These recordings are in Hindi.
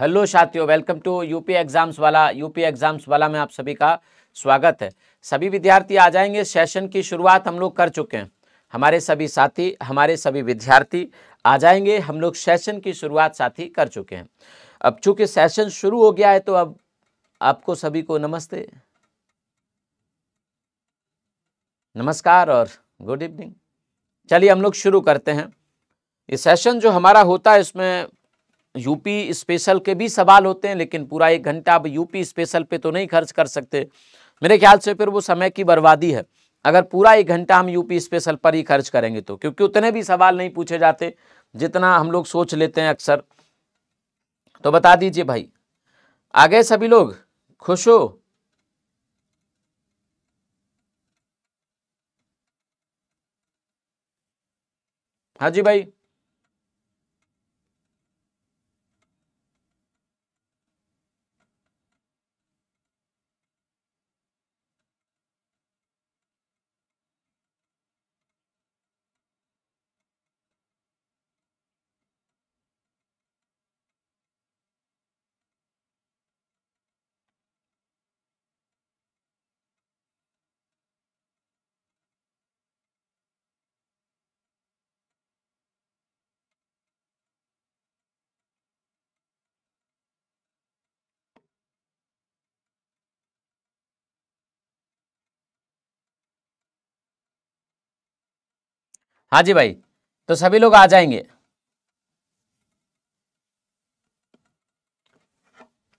हेलो साथियों वेलकम टू यूपी एग्ज़ाम्स वाला यूपी एग्ज़ाम्स वाला में आप सभी का स्वागत है सभी विद्यार्थी आ जाएंगे सेशन की शुरुआत हम लोग कर चुके हैं हमारे सभी साथी हमारे सभी विद्यार्थी आ जाएंगे हम लोग सेशन की शुरुआत साथी कर चुके हैं अब चूंकि सेशन शुरू हो गया है तो अब आपको सभी को नमस्ते नमस्कार और गुड इवनिंग चलिए हम लोग शुरू करते हैं ये सेशन जो हमारा होता है इसमें यूपी स्पेशल के भी सवाल होते हैं लेकिन पूरा एक घंटा अब यूपी स्पेशल पे तो नहीं खर्च कर सकते मेरे ख्याल से फिर वो समय की बर्बादी है अगर पूरा एक घंटा हम यूपी स्पेशल पर ही खर्च करेंगे तो क्योंकि उतने भी सवाल नहीं पूछे जाते जितना हम लोग सोच लेते हैं अक्सर तो बता दीजिए भाई आ गए सभी लोग खुश हो हाँ जी भाई हाँ जी भाई तो सभी लोग आ जाएंगे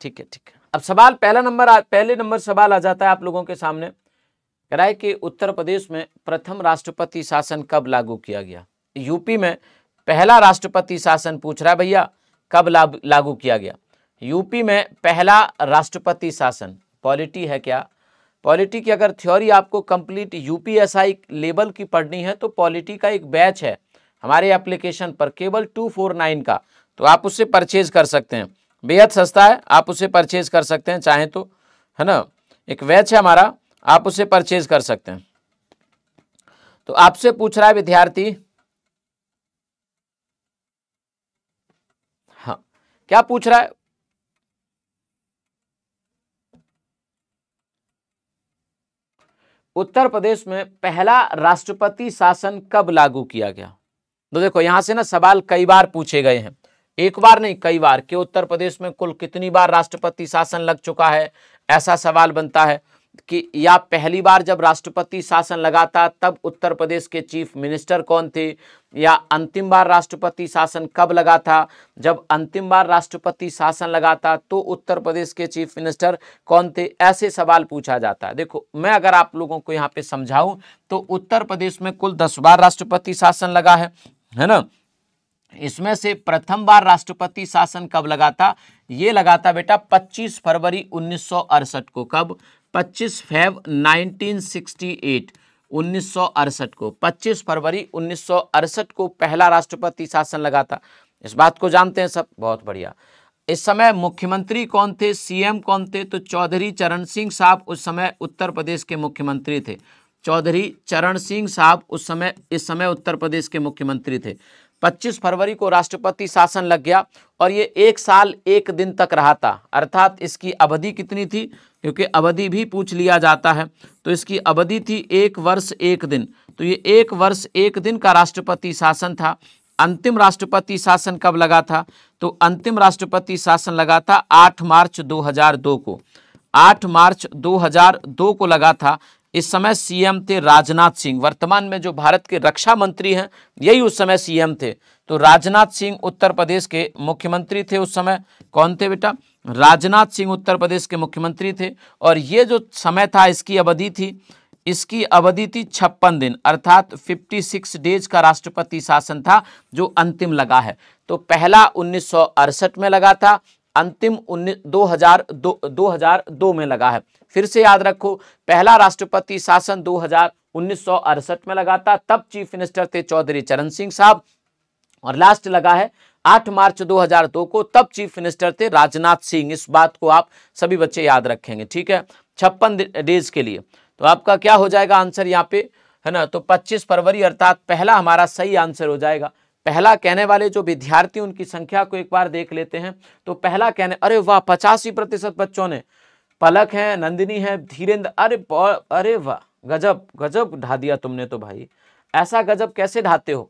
ठीक है ठीक है अब सवाल पहला नंबर पहले नंबर सवाल आ जाता है आप लोगों के सामने कह रहा है कि उत्तर प्रदेश में प्रथम राष्ट्रपति शासन कब लागू किया गया यूपी में पहला राष्ट्रपति शासन पूछ रहा है भैया कब लागू किया गया यूपी में पहला राष्ट्रपति शासन पॉलिटी है क्या पॉलिटी की अगर थ्योरी आपको कंप्लीट यूपीएसआई लेवल की पढ़नी है तो पॉलिटी का एक बैच है हमारे एप्लीकेशन पर केवल टू फोर नाइन का तो आप उससे परचेज कर सकते हैं बेहद सस्ता है आप उसे परचेज कर सकते हैं चाहे तो है ना एक बैच है हमारा आप उसे परचेज कर सकते हैं तो आपसे पूछ रहा है विद्यार्थी हाँ क्या पूछ रहा है उत्तर प्रदेश में पहला राष्ट्रपति शासन कब लागू किया गया तो देखो यहां से ना सवाल कई बार पूछे गए हैं एक बार नहीं कई बार कि उत्तर प्रदेश में कुल कितनी बार राष्ट्रपति शासन लग चुका है ऐसा सवाल बनता है कि या पहली बार जब राष्ट्रपति शासन लगा था तब उत्तर प्रदेश के चीफ मिनिस्टर कौन थे या अंतिम बार राष्ट्रपति शासन कब लगा था जब अंतिम बार राष्ट्रपति शासन लगा था तो उत्तर प्रदेश के चीफ मिनिस्टर कौन थे ऐसे सवाल पूछा जाता है देखो मैं अगर आप लोगों को यहाँ पे समझाऊं तो उत्तर प्रदेश में कुल दस बार राष्ट्रपति शासन लगा है है ना इसमें से प्रथम बार राष्ट्रपति शासन कब लगा था ये लगा था बेटा 25 फरवरी उन्नीस को कब 25 फेब 1968 1968 को 25 फरवरी अड़सठ को पहला राष्ट्रपति शासन लगा था इस बात को जानते हैं सब बहुत बढ़िया इस समय मुख्यमंत्री कौन थे सीएम कौन थे तो चौधरी चरण सिंह साहब उस समय उत्तर प्रदेश के मुख्यमंत्री थे चौधरी चरण सिंह साहब उस समय इस समय उत्तर प्रदेश के मुख्यमंत्री थे 25 फरवरी को राष्ट्रपति शासन लग गया और ये एक साल एक दिन तक रहा था अर्थात इसकी अवधि कितनी थी क्योंकि अवधि भी पूछ लिया जाता है तो इसकी अवधि थी एक वर्ष एक दिन तो ये एक वर्ष एक दिन का राष्ट्रपति शासन था अंतिम राष्ट्रपति शासन कब लगा था तो अंतिम राष्ट्रपति शासन लगा था आठ मार्च दो को आठ मार्च दो को लगा था इस समय सीएम थे राजनाथ सिंह वर्तमान में जो भारत के रक्षा मंत्री हैं यही उस समय सीएम थे तो राजनाथ सिंह उत्तर प्रदेश के मुख्यमंत्री थे उस समय कौन थे बेटा राजनाथ सिंह उत्तर प्रदेश के मुख्यमंत्री थे और ये जो समय था इसकी अवधि थी इसकी अवधि थी छप्पन दिन अर्थात 56 डेज का राष्ट्रपति शासन था जो अंतिम लगा है तो पहला उन्नीस में लगा था अंतिम उन्नीस दो हजार दो, हजार दो में लगा है फिर से याद रखो पहला राष्ट्रपति शासन दो हजार उन्नीस सौ अड़सठ में लगा था तब चीफ मिनिस्टर थे चौधरी चरण सिंह साहब और लास्ट लगा है 8 मार्च 2002 को तब चीफ मिनिस्टर थे राजनाथ सिंह इस बात को आप सभी बच्चे याद रखेंगे ठीक है छप्पन डेज के लिए तो आपका क्या हो जाएगा आंसर यहाँ पे है ना तो 25 फरवरी अर्थात पहला हमारा सही आंसर हो जाएगा पहला कहने वाले जो विद्यार्थी उनकी संख्या को एक बार देख लेते हैं तो पहला कहने अरे वाह पचासी प्रतिशत बच्चों ने पलक है नंदिनी है धीरेन्द्र अरे अरे वाह गजब गजब ढा दिया तुमने तो भाई ऐसा गजब कैसे ढाते हो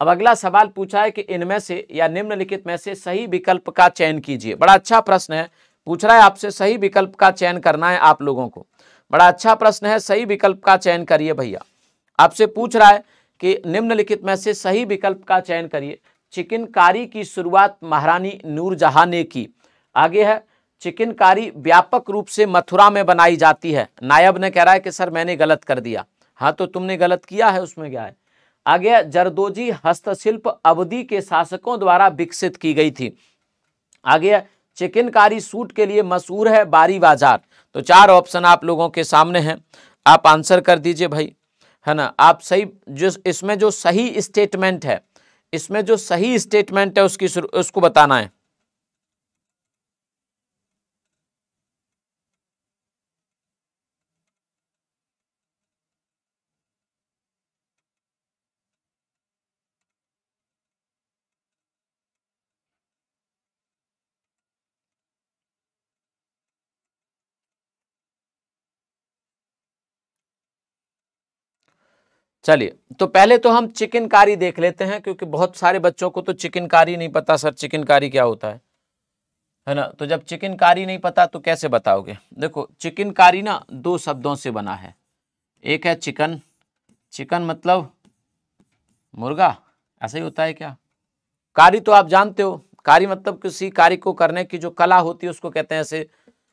अब अगला सवाल पूछा है कि इनमें से या निम्नलिखित में से सही विकल्प का चयन कीजिए बड़ा अच्छा प्रश्न है पूछ रहा है आपसे सही विकल्प का चयन करना है आप लोगों को बड़ा अच्छा प्रश्न है सही विकल्प का चयन करिए भैया आपसे पूछ रहा है कि निम्नलिखित में से सही विकल्प का चयन करिए चिकनकारी की शुरुआत महारानी नूरजहाँ ने की आगे है चिकनकारी व्यापक रूप से मथुरा में बनाई जाती है नायब ने कह रहा है कि सर मैंने गलत कर दिया हाँ तो तुमने गलत किया है उसमें क्या है आगे जरदोजी हस्तशिल्प अवधि के शासकों द्वारा विकसित की गई थी आगे चिकनकारी सूट के लिए मशहूर है बारी बाजार तो चार ऑप्शन आप लोगों के सामने हैं आप आंसर कर दीजिए भाई है ना आप सही जो इसमें जो सही स्टेटमेंट है इसमें जो सही स्टेटमेंट है उसकी उसको बताना है चलिए तो पहले तो हम चिकनकारी देख लेते हैं क्योंकि बहुत सारे बच्चों को तो चिकनकारी नहीं पता सर चिकनकारी क्या होता है है ना तो जब चिकनकारी नहीं पता तो कैसे बताओगे देखो चिकनकारी ना दो शब्दों से बना है एक है चिकन चिकन मतलब मुर्गा ऐसा ही होता है क्या कारी तो आप जानते हो कारी मतलब किसी कार्य को करने की जो कला होती है उसको कहते हैं ऐसे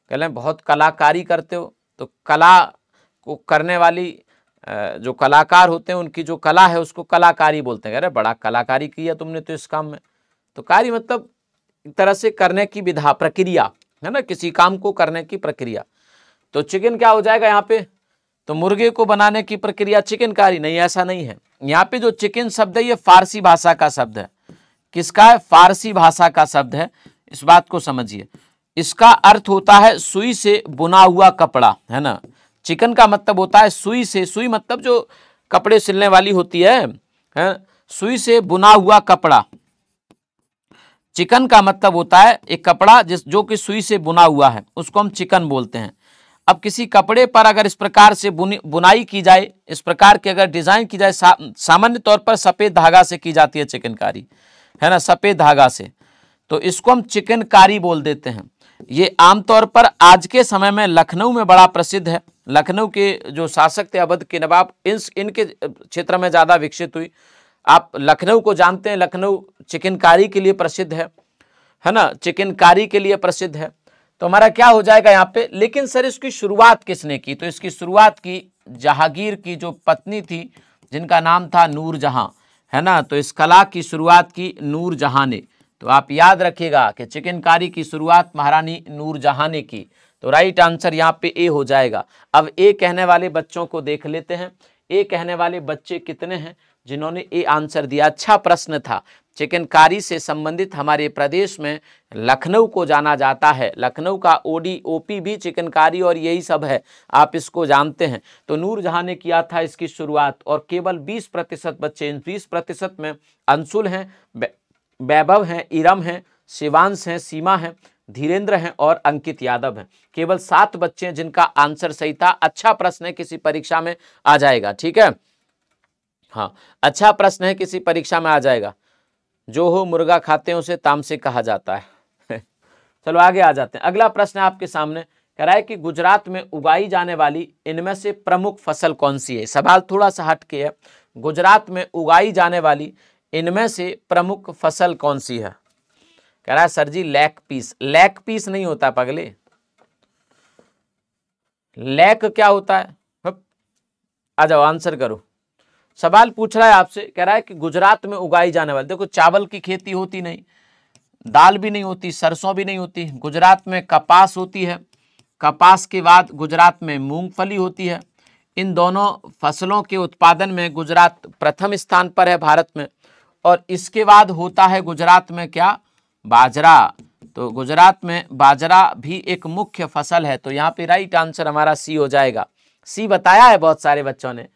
कह लें बहुत कलाकारी करते हो तो कला को करने वाली जो कलाकार होते हैं उनकी जो कला है उसको कलाकारी बोलते हैं अरे बड़ा कलाकारी किया तुमने तो इस काम में तो कार्य मतलब एक तरह से करने की विधा प्रक्रिया है ना किसी काम को करने की प्रक्रिया तो चिकन क्या हो जाएगा यहाँ पे तो मुर्गे को बनाने की प्रक्रिया चिकनकारी नहीं ऐसा नहीं है यहाँ पे जो चिकन शब्द है ये फारसी भाषा का शब्द है किसका है फारसी भाषा का शब्द है इस बात को समझिए इसका अर्थ होता है सुई से बुना हुआ कपड़ा है ना चिकन का मतलब होता है सुई से सुई मतलब जो कपड़े सिलने वाली होती है, है? सुई से बुना हुआ कपड़ा चिकन का मतलब होता है एक कपड़ा जिस जो कि सुई से बुना हुआ है उसको हम चिकन बोलते हैं अब किसी कपड़े पर अगर इस प्रकार से बुनी बुनाई की जाए इस प्रकार की अगर डिज़ाइन की जाए सा, सामान्य तौर पर सफ़ेद धागा से की जाती है चिकनकारी है ना सफ़ेद धागा से तो इसको हम चिकनकारी बोल देते हैं ये आमतौर पर आज के समय में लखनऊ में बड़ा प्रसिद्ध है लखनऊ के जो शासक थे अवध के नवाब इन इनके क्षेत्र में ज़्यादा विकसित हुई आप लखनऊ को जानते हैं लखनऊ चिकनकारी के लिए प्रसिद्ध है है ना चिकनकारी के लिए प्रसिद्ध है तो हमारा क्या हो जाएगा यहाँ पे लेकिन सर इसकी शुरुआत किसने की तो इसकी शुरुआत की जहांगीर की जो पत्नी थी जिनका नाम था नूर जहां है ना तो इस कला की शुरुआत की नूर जहां ने तो आप याद रखिएगा कि चिकनकारी की शुरुआत महारानी नूरजहाँ ने की तो राइट आंसर यहाँ पे ए हो जाएगा अब ए कहने वाले बच्चों को देख लेते हैं ए कहने वाले बच्चे कितने हैं जिन्होंने ए आंसर दिया अच्छा प्रश्न था चिकनकारी से संबंधित हमारे प्रदेश में लखनऊ को जाना जाता है लखनऊ का ओडी ओपी भी चिकनकारी और यही सब है आप इसको जानते हैं तो नूरजहाँ ने किया था इसकी शुरुआत और केवल 20 प्रतिशत बच्चे बीस 20 प्रतिशत में अंशुल हैं वैभव हैं इरम हैं शिवांश हैं सीमा हैं धीरेन्द्र हैं और अंकित यादव हैं केवल सात बच्चे हैं जिनका आंसर सही था अच्छा प्रश्न है किसी परीक्षा में आ जाएगा ठीक है हाँ अच्छा प्रश्न है किसी परीक्षा में आ जाएगा जो हो मुर्गा खाते हैं उसे ताम से कहा जाता है चलो आगे आ जाते हैं अगला प्रश्न है आपके सामने कह रहा है कि गुजरात में उगाई जाने वाली इनमें से प्रमुख फसल कौन सी है सवाल थोड़ा सा हटके है गुजरात में उगाई जाने वाली इनमें से प्रमुख फसल कौन सी है कह रहा है sir ji leg piece leg piece नहीं होता पगले लैक क्या होता है आ जाओ आंसर करो सवाल पूछ रहा है आपसे कह रहा है कि गुजरात में उगाई जाने वाली देखो चावल की खेती होती नहीं दाल भी नहीं होती सरसों भी नहीं होती गुजरात में कपास होती है कपास के बाद गुजरात में मूंगफली होती है इन दोनों फसलों के उत्पादन में गुजरात प्रथम स्थान पर है भारत में और इसके बाद होता है गुजरात में क्या बाजरा तो गुजरात में बाजरा भी एक मुख्य फसल है तो यहाँ पे राइट आंसर हमारा सी हो जाएगा सी बताया है बहुत सारे बच्चों ने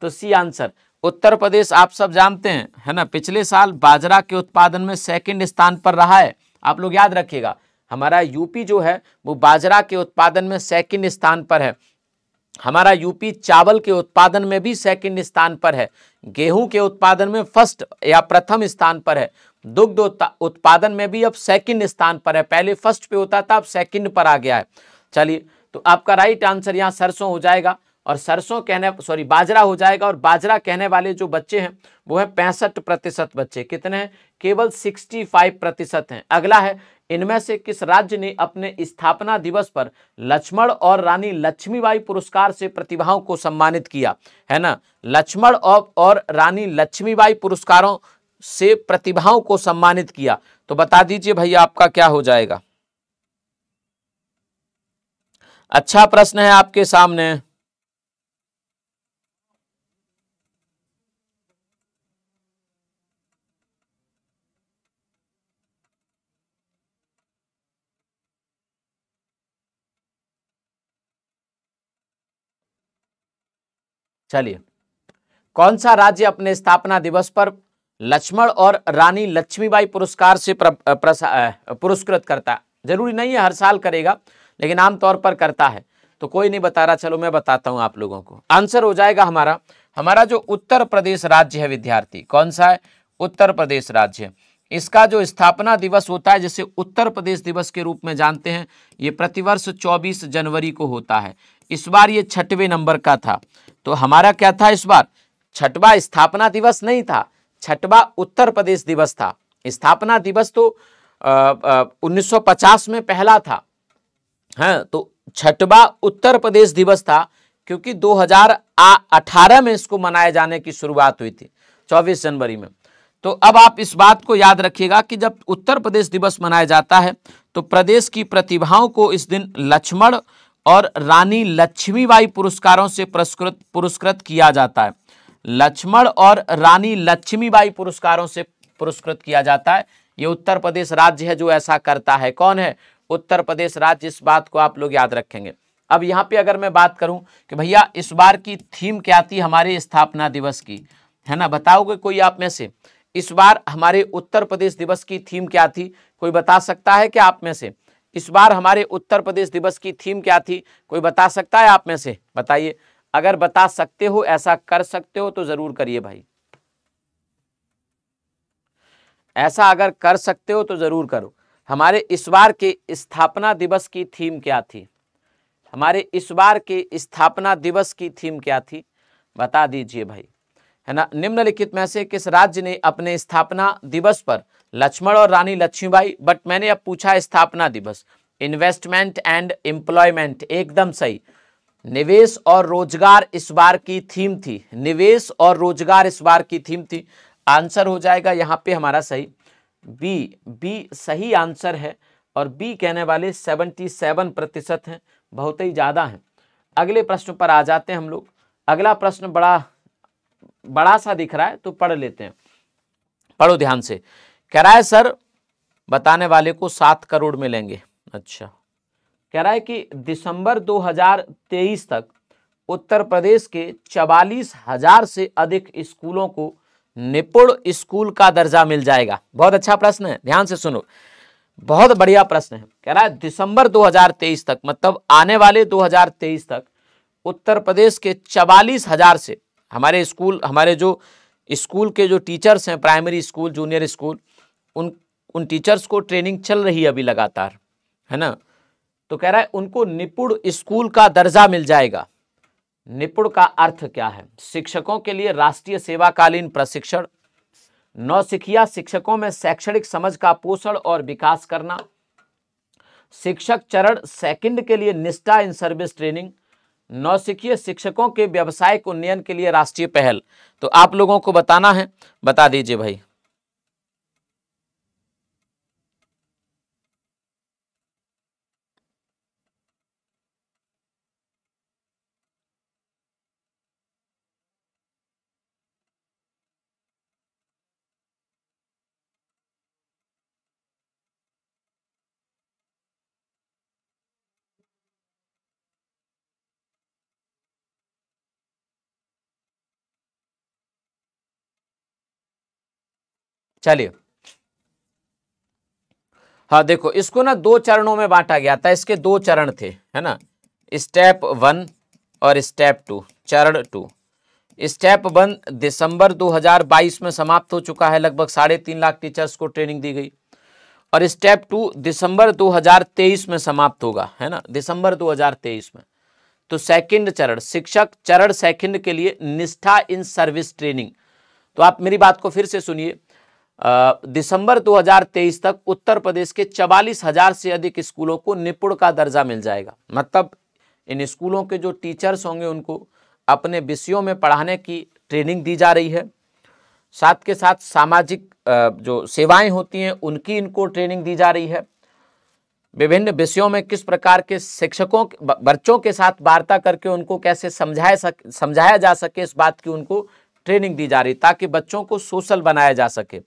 तो सी आंसर उत्तर प्रदेश आप सब जानते हैं है ना पिछले साल बाजरा के उत्पादन में सेकंड स्थान पर रहा है आप लोग याद रखिएगा हमारा यूपी जो है वो बाजरा के उत्पादन में सेकंड स्थान पर है हमारा यूपी चावल के उत्पादन में भी सेकंड स्थान पर है गेहूं के उत्पादन में फर्स्ट या प्रथम स्थान पर है दुग्ध उत्पादन में भी अब सेकंड स्थान पर है पहले फर्स्ट पे होता था अब सेकंड पर आ गया है चलिए तो आपका राइट आंसर यहाँ सरसों हो जाएगा और सरसों कहने सॉरी बाजरा हो जाएगा और बाजरा कहने वाले जो बच्चे हैं वो है पैंसठ प्रतिशत बच्चे कितने हैं केवल 65 प्रतिशत हैं अगला है इनमें से किस राज्य ने अपने स्थापना दिवस पर लक्ष्मण और रानी लक्ष्मीबाई पुरस्कार से प्रतिभाओं को सम्मानित किया है ना लक्ष्मण और रानी लक्ष्मीबाई पुरस्कारों से प्रतिभाओं को सम्मानित किया तो बता दीजिए भैया आपका क्या हो जाएगा अच्छा प्रश्न है आपके सामने चलिए कौन सा राज्य अपने स्थापना दिवस पर लक्ष्मण और रानी लक्ष्मीबाई पुरस्कार से पुरस्कृत करता जरूरी नहीं है हर साल करेगा लेकिन आमतौर पर करता है तो कोई नहीं बता रहा चलो मैं बताता हूं आप लोगों को आंसर हो जाएगा हमारा हमारा जो उत्तर प्रदेश राज्य है विद्यार्थी कौन सा है उत्तर प्रदेश राज्य इसका जो स्थापना दिवस होता है जिसे उत्तर प्रदेश दिवस के रूप में जानते हैं ये प्रतिवर्ष 24 जनवरी को होता है इस बार ये छठवे नंबर का था तो हमारा क्या था इस बार छठवा स्थापना दिवस नहीं था छठवा उत्तर प्रदेश दिवस था स्थापना दिवस तो आ, आ, 1950 में पहला था है हाँ, तो छठवा उत्तर प्रदेश दिवस था क्योंकि 2018 में इसको मनाए जाने की शुरुआत हुई थी 24 जनवरी में तो अब आप इस बात को याद रखिएगा कि जब उत्तर प्रदेश दिवस मनाया जाता है तो प्रदेश की प्रतिभाओं को इस दिन लक्ष्मण और रानी लक्ष्मीबाई पुरस्कारों से पुरस्कृत पुरस्कृत किया जाता है लक्ष्मण और रानी लक्ष्मीबाई पुरस्कारों से पुरस्कृत किया जाता है ये उत्तर प्रदेश राज्य है जो ऐसा करता है कौन है उत्तर प्रदेश राज्य इस बात को आप लोग याद रखेंगे अब यहाँ पे अगर मैं बात करूँ कि भैया इस बार की थीम क्या थी हमारे स्थापना दिवस की है ना बताओगे कोई आप में से इस बार हमारे उत्तर प्रदेश दिवस की थीम क्या थी कोई बता सकता है क्या आप में से इस बार हमारे उत्तर प्रदेश दिवस की थीम क्या थी कोई बता सकता है आप में से बताइए अगर बता सकते हो ऐसा कर सकते हो तो ज़रूर करिए भाई ऐसा अगर कर सकते हो तो ज़रूर करो हमारे इस बार के स्थापना दिवस की थीम क्या थी हमारे इस बार के स्थापना दिवस की थीम क्या थी बता दीजिए भाई है ना निम्नलिखित में से किस राज्य ने अपने स्थापना दिवस पर लक्ष्मण और रानी लक्ष्मीबाई बट मैंने अब पूछा स्थापना दिवस इन्वेस्टमेंट एंड एम्प्लॉयमेंट एकदम सही निवेश और रोजगार इस बार की थीम थी निवेश और रोजगार इस बार की थीम थी आंसर हो जाएगा यहाँ पे हमारा सही बी बी सही आंसर है और बी कहने वाले सेवनटी सेवन प्रतिशत हैं बहुत ही ज़्यादा हैं अगले प्रश्न पर आ जाते हैं हम लोग अगला प्रश्न बड़ा बड़ा सा दिख रहा है तो पढ़ लेते हैं पढ़ो ध्यान से कह रहा है सर बताने वाले को सात करोड़ मिलेंगे अच्छा कह रहा है कि दिसंबर 2023 तक उत्तर प्रदेश के चवालीस हजार से अधिक स्कूलों को निपुण स्कूल का दर्जा मिल जाएगा बहुत अच्छा प्रश्न है ध्यान से सुनो बहुत बढ़िया प्रश्न है कह रहा है दिसंबर 2023 तक मतलब आने वाले 2023 तक उत्तर प्रदेश के चवालीस हजार से हमारे स्कूल हमारे जो स्कूल के जो टीचर्स हैं प्राइमरी स्कूल जूनियर स्कूल उन उन टीचर्स को ट्रेनिंग चल रही है अभी लगातार है ना तो कह रहा है उनको निपुण स्कूल का दर्जा मिल जाएगा निपुण का अर्थ क्या है शिक्षकों के लिए राष्ट्रीय सेवाकालीन प्रशिक्षण नौसिखिया शिक्षकों में शैक्षणिक समझ का पोषण और विकास करना शिक्षक चरण सेकंड के लिए निष्ठा इन सर्विस ट्रेनिंग नौसिखीय शिक्षकों के व्यावसायिक उन्नयन के लिए राष्ट्रीय पहल तो आप लोगों को बताना है बता दीजिए भाई चलिए हाँ देखो इसको ना दो चरणों में बांटा गया था इसके दो चरण थे है ना स्टेप वन और स्टेप टू चरण टू स्टेप वन दिसंबर 2022 में समाप्त हो चुका है लगभग साढ़े तीन लाख टीचर्स को ट्रेनिंग दी गई और स्टेप टू दिसंबर 2023 में समाप्त होगा है ना दिसंबर 2023 में तो सेकंड चरण शिक्षक चरण सेकंड के लिए निष्ठा इन सर्विस ट्रेनिंग तो आप मेरी बात को फिर से सुनिए दिसंबर 2023 तक उत्तर प्रदेश के चवालीस हजार से अधिक स्कूलों को निपुण का दर्जा मिल जाएगा मतलब इन स्कूलों के जो टीचर्स होंगे उनको अपने विषयों में पढ़ाने की ट्रेनिंग दी जा रही है साथ के साथ सामाजिक जो सेवाएं होती हैं उनकी इनको ट्रेनिंग दी जा रही है विभिन्न विषयों में किस प्रकार के शिक्षकों बच्चों के साथ वार्ता करके उनको कैसे समझाया सक समझाया जा सके इस बात की उनको ट्रेनिंग दी जा रही ताकि बच्चों को सोशल बनाया जा सके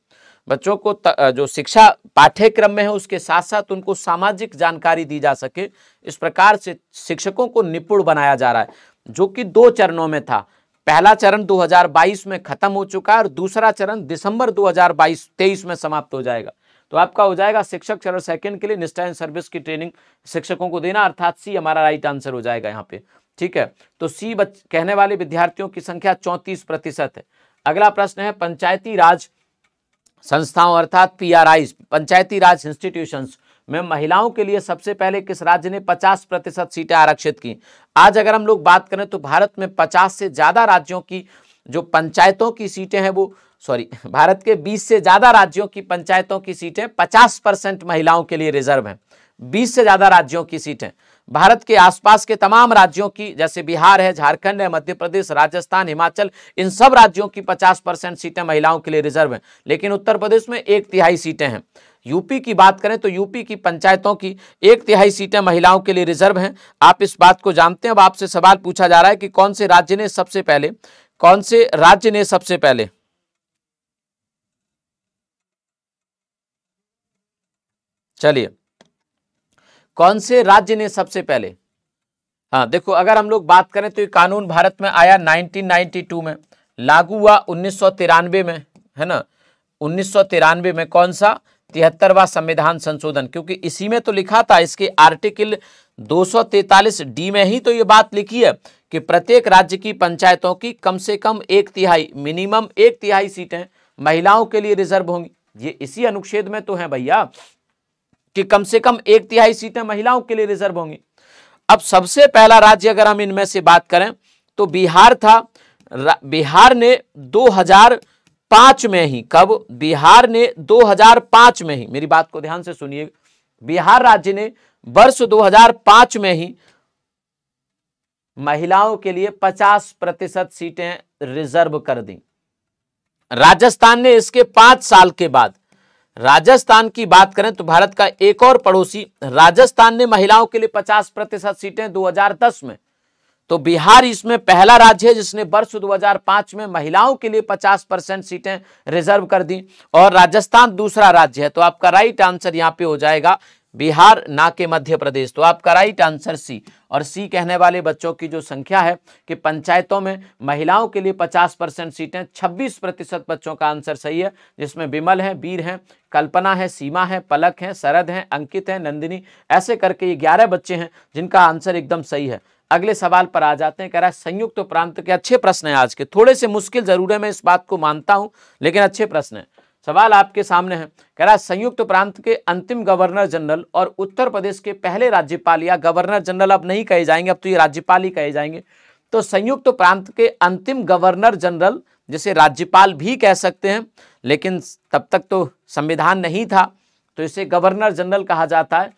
बच्चों को त, जो शिक्षा पाठ्यक्रम में है उसके साथ साथ उनको सामाजिक जानकारी दी जा सके इस प्रकार से शिक्षकों को निपुण बनाया जा रहा है जो कि दो चरणों में था पहला चरण 2022 में खत्म हो चुका है और दूसरा चरण दिसंबर 2022 23 में समाप्त हो जाएगा तो आपका हो जाएगा शिक्षक चरण सेकंड के लिए निष्ठायन सर्विस की ट्रेनिंग शिक्षकों को देना अर्थात सी हमारा राइट आंसर हो जाएगा यहाँ पे ठीक है तो सी बच कहने वाले विद्यार्थियों की संख्या चौंतीस प्रतिशत है अगला प्रश्न है पंचायती राज संस्थाओं अर्थात आई पंचायती राज इंस्टीट्यूशंस में महिलाओं के लिए सबसे पहले किस राज्य ने 50 प्रतिशत सीटें आरक्षित की आज अगर हम लोग बात करें तो भारत में 50 से ज़्यादा राज्यों की जो पंचायतों की सीटें हैं वो सॉरी भारत के 20 से ज़्यादा राज्यों की पंचायतों की सीटें 50 परसेंट महिलाओं के लिए रिजर्व हैं 20 से ज़्यादा राज्यों की सीटें भारत के आसपास के तमाम राज्यों की जैसे बिहार है झारखंड है मध्य प्रदेश राजस्थान हिमाचल इन सब राज्यों की 50 परसेंट सीटें महिलाओं के लिए रिजर्व हैं लेकिन उत्तर प्रदेश में एक तिहाई सीटें हैं यूपी की बात करें तो यूपी की पंचायतों की एक तिहाई सीटें महिलाओं के लिए रिजर्व हैं आप इस बात को जानते हैं अब आपसे सवाल पूछा जा रहा है कि कौन से राज्य ने सबसे पहले कौन से राज्य ने सबसे पहले चलिए कौन से राज्य ने सबसे पहले हाँ देखो अगर हम लोग बात करें तो ये कानून भारत में आया 1992 में लागू हुआ उन्नीस में है ना उन्नीस में कौन सा तिहत्तरवा संविधान संशोधन क्योंकि इसी में तो लिखा था इसके आर्टिकल 243 डी में ही तो ये बात लिखी है कि प्रत्येक राज्य की पंचायतों की कम से कम एक तिहाई मिनिमम एक तिहाई सीटें महिलाओं के लिए रिजर्व होंगी ये इसी अनुच्छेद में तो है भैया कि कम से कम एक तिहाई सीटें महिलाओं के लिए रिजर्व होंगी अब सबसे पहला राज्य अगर हम इनमें से बात करें तो बिहार था बिहार ने 2005 में ही कब बिहार ने 2005 में ही मेरी बात को ध्यान से सुनिए बिहार राज्य ने वर्ष 2005 में ही महिलाओं के लिए 50 प्रतिशत सीटें रिजर्व कर दी राजस्थान ने इसके पांच साल के बाद राजस्थान की बात करें तो भारत का एक और पड़ोसी राजस्थान ने महिलाओं के लिए 50 प्रतिशत सीटें 2010 में तो बिहार इसमें पहला राज्य है जिसने वर्ष 2005 में महिलाओं के लिए 50 परसेंट सीटें रिजर्व कर दी और राजस्थान दूसरा राज्य है तो आपका राइट आंसर यहां पे हो जाएगा बिहार ना के मध्य प्रदेश तो आपका राइट आंसर सी और सी कहने वाले बच्चों की जो संख्या है कि पंचायतों में महिलाओं के लिए 50 परसेंट सीटें 26 प्रतिशत बच्चों का आंसर सही है जिसमें विमल है वीर हैं कल्पना है सीमा है पलक है शरद हैं अंकित हैं नंदिनी ऐसे करके ये ग्यारह बच्चे हैं जिनका आंसर एकदम सही है अगले सवाल पर आ जाते हैं कह रहा है संयुक्त तो प्रांत के अच्छे प्रश्न हैं आज के थोड़े से मुश्किल जरूर है मैं इस बात को मानता हूँ लेकिन अच्छे प्रश्न हैं सवाल आपके सामने है कह रहा है संयुक्त प्रांत के अंतिम गवर्नर जनरल और उत्तर प्रदेश के पहले राज्यपाल या गवर्नर जनरल अब नहीं कहे जाएंगे अब तो ये राज्यपाल ही कहे जाएंगे तो संयुक्त प्रांत के अंतिम गवर्नर जनरल जिसे राज्यपाल भी कह सकते हैं लेकिन तब तक तो संविधान नहीं था तो इसे गवर्नर जनरल कहा जाता है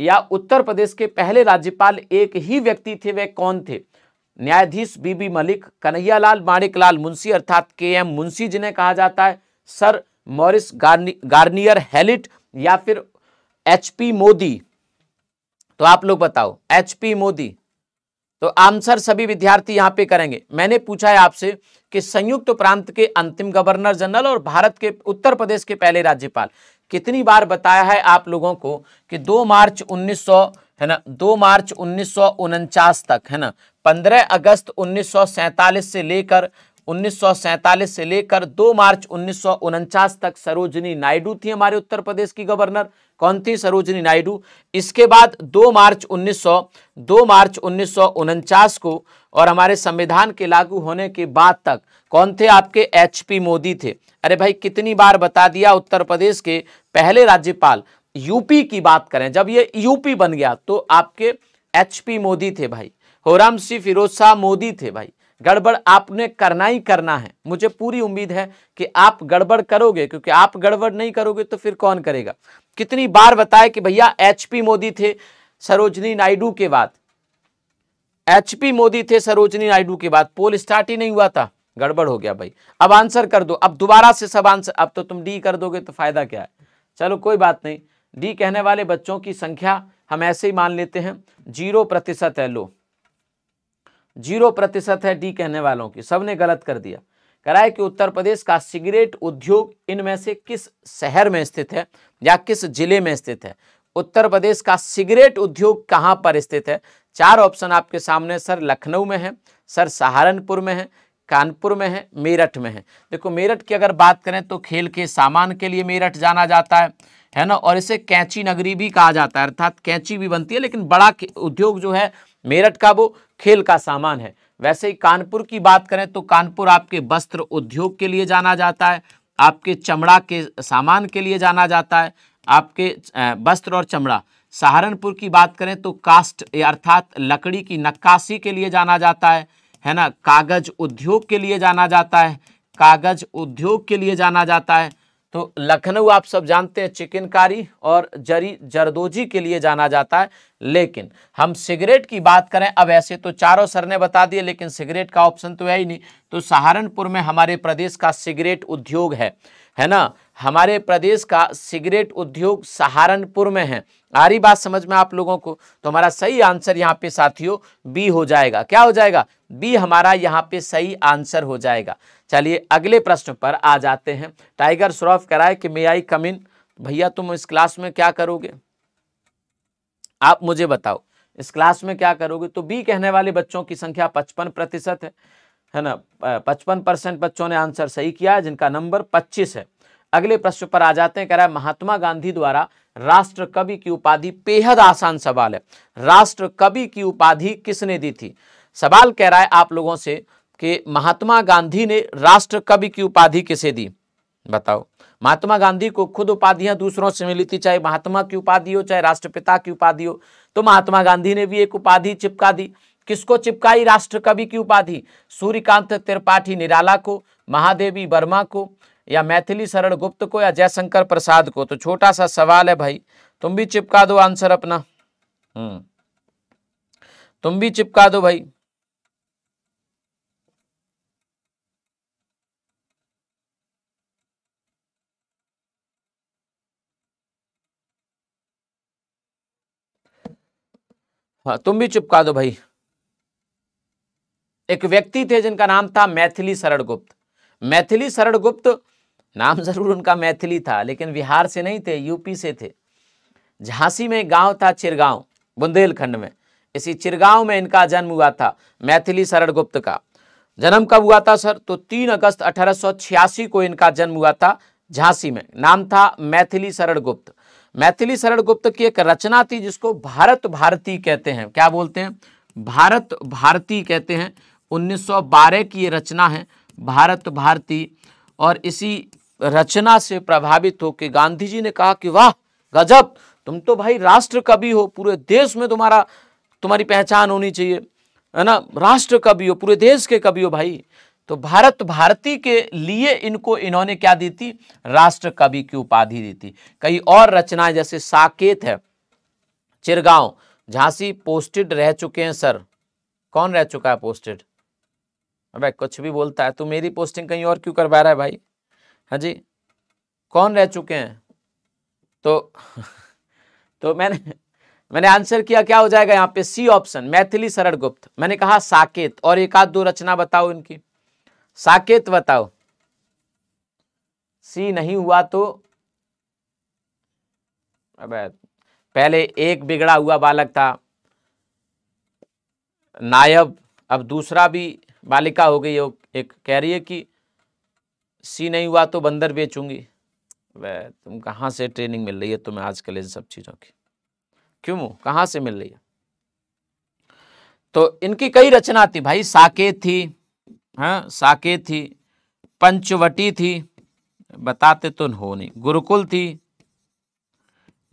या उत्तर प्रदेश के पहले राज्यपाल एक ही व्यक्ति थे वे कौन थे न्यायाधीश बीबी मलिक कन्हैयालाल माणिकलाल मुंशी अर्थात के एम मुंशी जिन्हें कहा जाता है सर मॉरिस गार्नि, गार्नियर हेलिट या फिर एचपी मोदी तो आप लोग बताओ एचपी मोदी तो आंसर सभी विद्यार्थी यहां पे करेंगे मैंने पूछा है आपसे कि संयुक्त तो प्रांत के अंतिम गवर्नर जनरल और भारत के उत्तर प्रदेश के पहले राज्यपाल कितनी बार बताया है आप लोगों को कि 2 मार्च 1900 है ना 2 मार्च उन्नीस तक है ना 15 अगस्त उन्नीस से लेकर 1947 से लेकर 2 मार्च उन्नीस तक सरोजनी नायडू थी हमारे उत्तर प्रदेश की गवर्नर कौन थी सरोजनी नायडू इसके बाद 2 मार्च 1900 2 मार्च उन्नीस को और हमारे संविधान के लागू होने के बाद तक कौन थे आपके एचपी मोदी थे अरे भाई कितनी बार बता दिया उत्तर प्रदेश के पहले राज्यपाल यूपी की बात करें जब ये यूपी बन गया तो आपके एचपी मोदी थे भाई होराम सिंह फिरोज शाह मोदी थे भाई गड़बड़ आपने करना ही करना है मुझे पूरी उम्मीद है कि आप गड़बड़ करोगे क्योंकि आप गड़बड़ नहीं करोगे तो फिर कौन करेगा कितनी बार बताए कि भैया एचपी मोदी थे सरोजनी नायडू के बाद एचपी मोदी थे सरोजनी नायडू के बाद पोल स्टार्ट ही नहीं हुआ था गड़बड़ हो गया भाई अब आंसर कर दो अब दोबारा से सब आंसर अब तो तुम डी कर दोगे तो फायदा क्या है चलो कोई बात नहीं डी कहने वाले बच्चों की संख्या हम ऐसे ही मान लेते हैं जीरो प्रतिशत है लो जीरो प्रतिशत है डी कहने वालों की सबने गलत कर दिया कराए कि उत्तर प्रदेश का सिगरेट उद्योग इनमें से किस शहर में स्थित है या किस जिले में स्थित है उत्तर प्रदेश का सिगरेट उद्योग कहाँ पर स्थित है चार ऑप्शन आपके सामने सर लखनऊ में है सर सहारनपुर में है कानपुर में है मेरठ में है देखो मेरठ की अगर बात करें तो खेल के सामान के लिए मेरठ जाना जाता है है ना और इसे कैंची नगरी भी कहा जाता है अर्थात कैंची भी बनती है लेकिन बड़ा उद्योग जो है मेरठ का वो खेल का सामान है वैसे ही कानपुर की बात करें तो कानपुर आपके वस्त्र उद्योग के लिए जाना जाता है आपके चमड़ा के सामान के लिए जाना जाता है आपके वस्त्र और चमड़ा सहारनपुर की बात करें तो कास्ट अर्थात लकड़ी की नक्काशी के लिए जाना जाता है है ना कागज उद्योग के लिए जाना जाता है कागज उद्योग के लिए जाना जाता है तो लखनऊ आप सब जानते हैं चिकनकारी और जरी जरदोजी के लिए जाना जाता है लेकिन हम सिगरेट की बात करें अब ऐसे तो चारों सर ने बता दिए लेकिन सिगरेट का ऑप्शन तो है ही नहीं तो सहारनपुर में हमारे प्रदेश का सिगरेट उद्योग है है ना हमारे प्रदेश का सिगरेट उद्योग सहारनपुर में है आ रही बात समझ में आप लोगों को तो हमारा सही आंसर यहाँ पे साथियों बी हो जाएगा क्या हो जाएगा बी हमारा यहाँ पे सही आंसर हो जाएगा चलिए अगले प्रश्न पर आ जाते हैं टाइगर श्रॉफ कराए कि मे आई कम इन भैया तुम इस क्लास में क्या करोगे आप मुझे बताओ इस क्लास में क्या करोगे तो बी कहने वाले बच्चों की संख्या पचपन प्रतिशत है है ना पचपन परसेंट बच्चों ने आंसर सही किया जिनका नंबर पच्चीस है अगले प्रश्न पर आ जाते हैं कह रहा है महात्मा गांधी द्वारा राष्ट्र कवि की उपाधि बेहद आसान सवाल है राष्ट्र कवि की उपाधि किसने दी थी सवाल कह रहा है आप लोगों से कि महात्मा गांधी ने राष्ट्र कवि की उपाधि किसे दी बताओ महात्मा गांधी को खुद उपाधियां दूसरों से मिली थी चाहे महात्मा की उपाधि हो चाहे राष्ट्रपिता की उपाधि हो तो महात्मा गांधी ने भी एक उपाधि चिपका दी किसको चिपकाई राष्ट्र कवि की उपाधि सूर्यकांत त्रिपाठी निराला को महादेवी वर्मा को या मैथिली शरण गुप्त को या जयशंकर प्रसाद को तो छोटा सा सवाल है भाई तुम भी चिपका दो आंसर अपना हम्म तुम भी चिपका दो भाई हाँ तुम भी चुपका दो भाई एक व्यक्ति थे जिनका नाम था मैथिली शरण गुप्त मैथिली शरण गुप्त नाम जरूर उनका मैथिली था लेकिन बिहार से नहीं थे यूपी से थे झांसी में गांव था चिरगांव बुंदेलखंड में इसी चिरगांव में इनका जन्म हुआ था मैथिली शरण गुप्त का जन्म कब हुआ था सर तो 3 अगस्त अठारह को इनका जन्म हुआ था झांसी में नाम था मैथिली शरण गुप्त मैथिली शरण गुप्त की एक रचना थी जिसको भारत भारती कहते हैं क्या बोलते हैं भारत भारती कहते हैं 1912 की ये रचना है भारत भारती और इसी रचना से प्रभावित होकर गांधी जी ने कहा कि वाह गजब तुम तो भाई राष्ट्र कवि हो पूरे देश में तुम्हारा तुम्हारी पहचान होनी चाहिए है ना राष्ट्र कवि हो पूरे देश के कवि हो भाई तो भारत भारती के लिए इनको इन्होंने क्या दी थी राष्ट्र कवि की उपाधि दी थी कई और रचनाएं जैसे साकेत है चिरगांव झांसी पोस्टेड रह चुके हैं सर कौन रह चुका है पोस्टेड अबे कुछ भी बोलता है तो मेरी पोस्टिंग कहीं और क्यों करवा रहा है भाई हाँ जी कौन रह चुके हैं तो तो मैंने मैंने आंसर किया क्या हो जाएगा यहाँ पे सी ऑप्शन मैथिली शरण गुप्त मैंने कहा साकेत और एक आध दो रचना बताओ इनकी साकेत बताओ सी नहीं हुआ तो अब पहले एक बिगड़ा हुआ बालक था नायब अब दूसरा भी बालिका हो गई एक कह रही है कि सी नहीं हुआ तो बंदर बेचूंगी वह तुम कहाँ से ट्रेनिंग मिल रही है तुम्हें आजकल इन सब चीज़ों की क्यों कहाँ से मिल रही है तो इनकी कई रचना थी भाई साकेत थी हाँ साकेत थी पंचवटी थी बताते तो हो नहीं गुरुकुल थी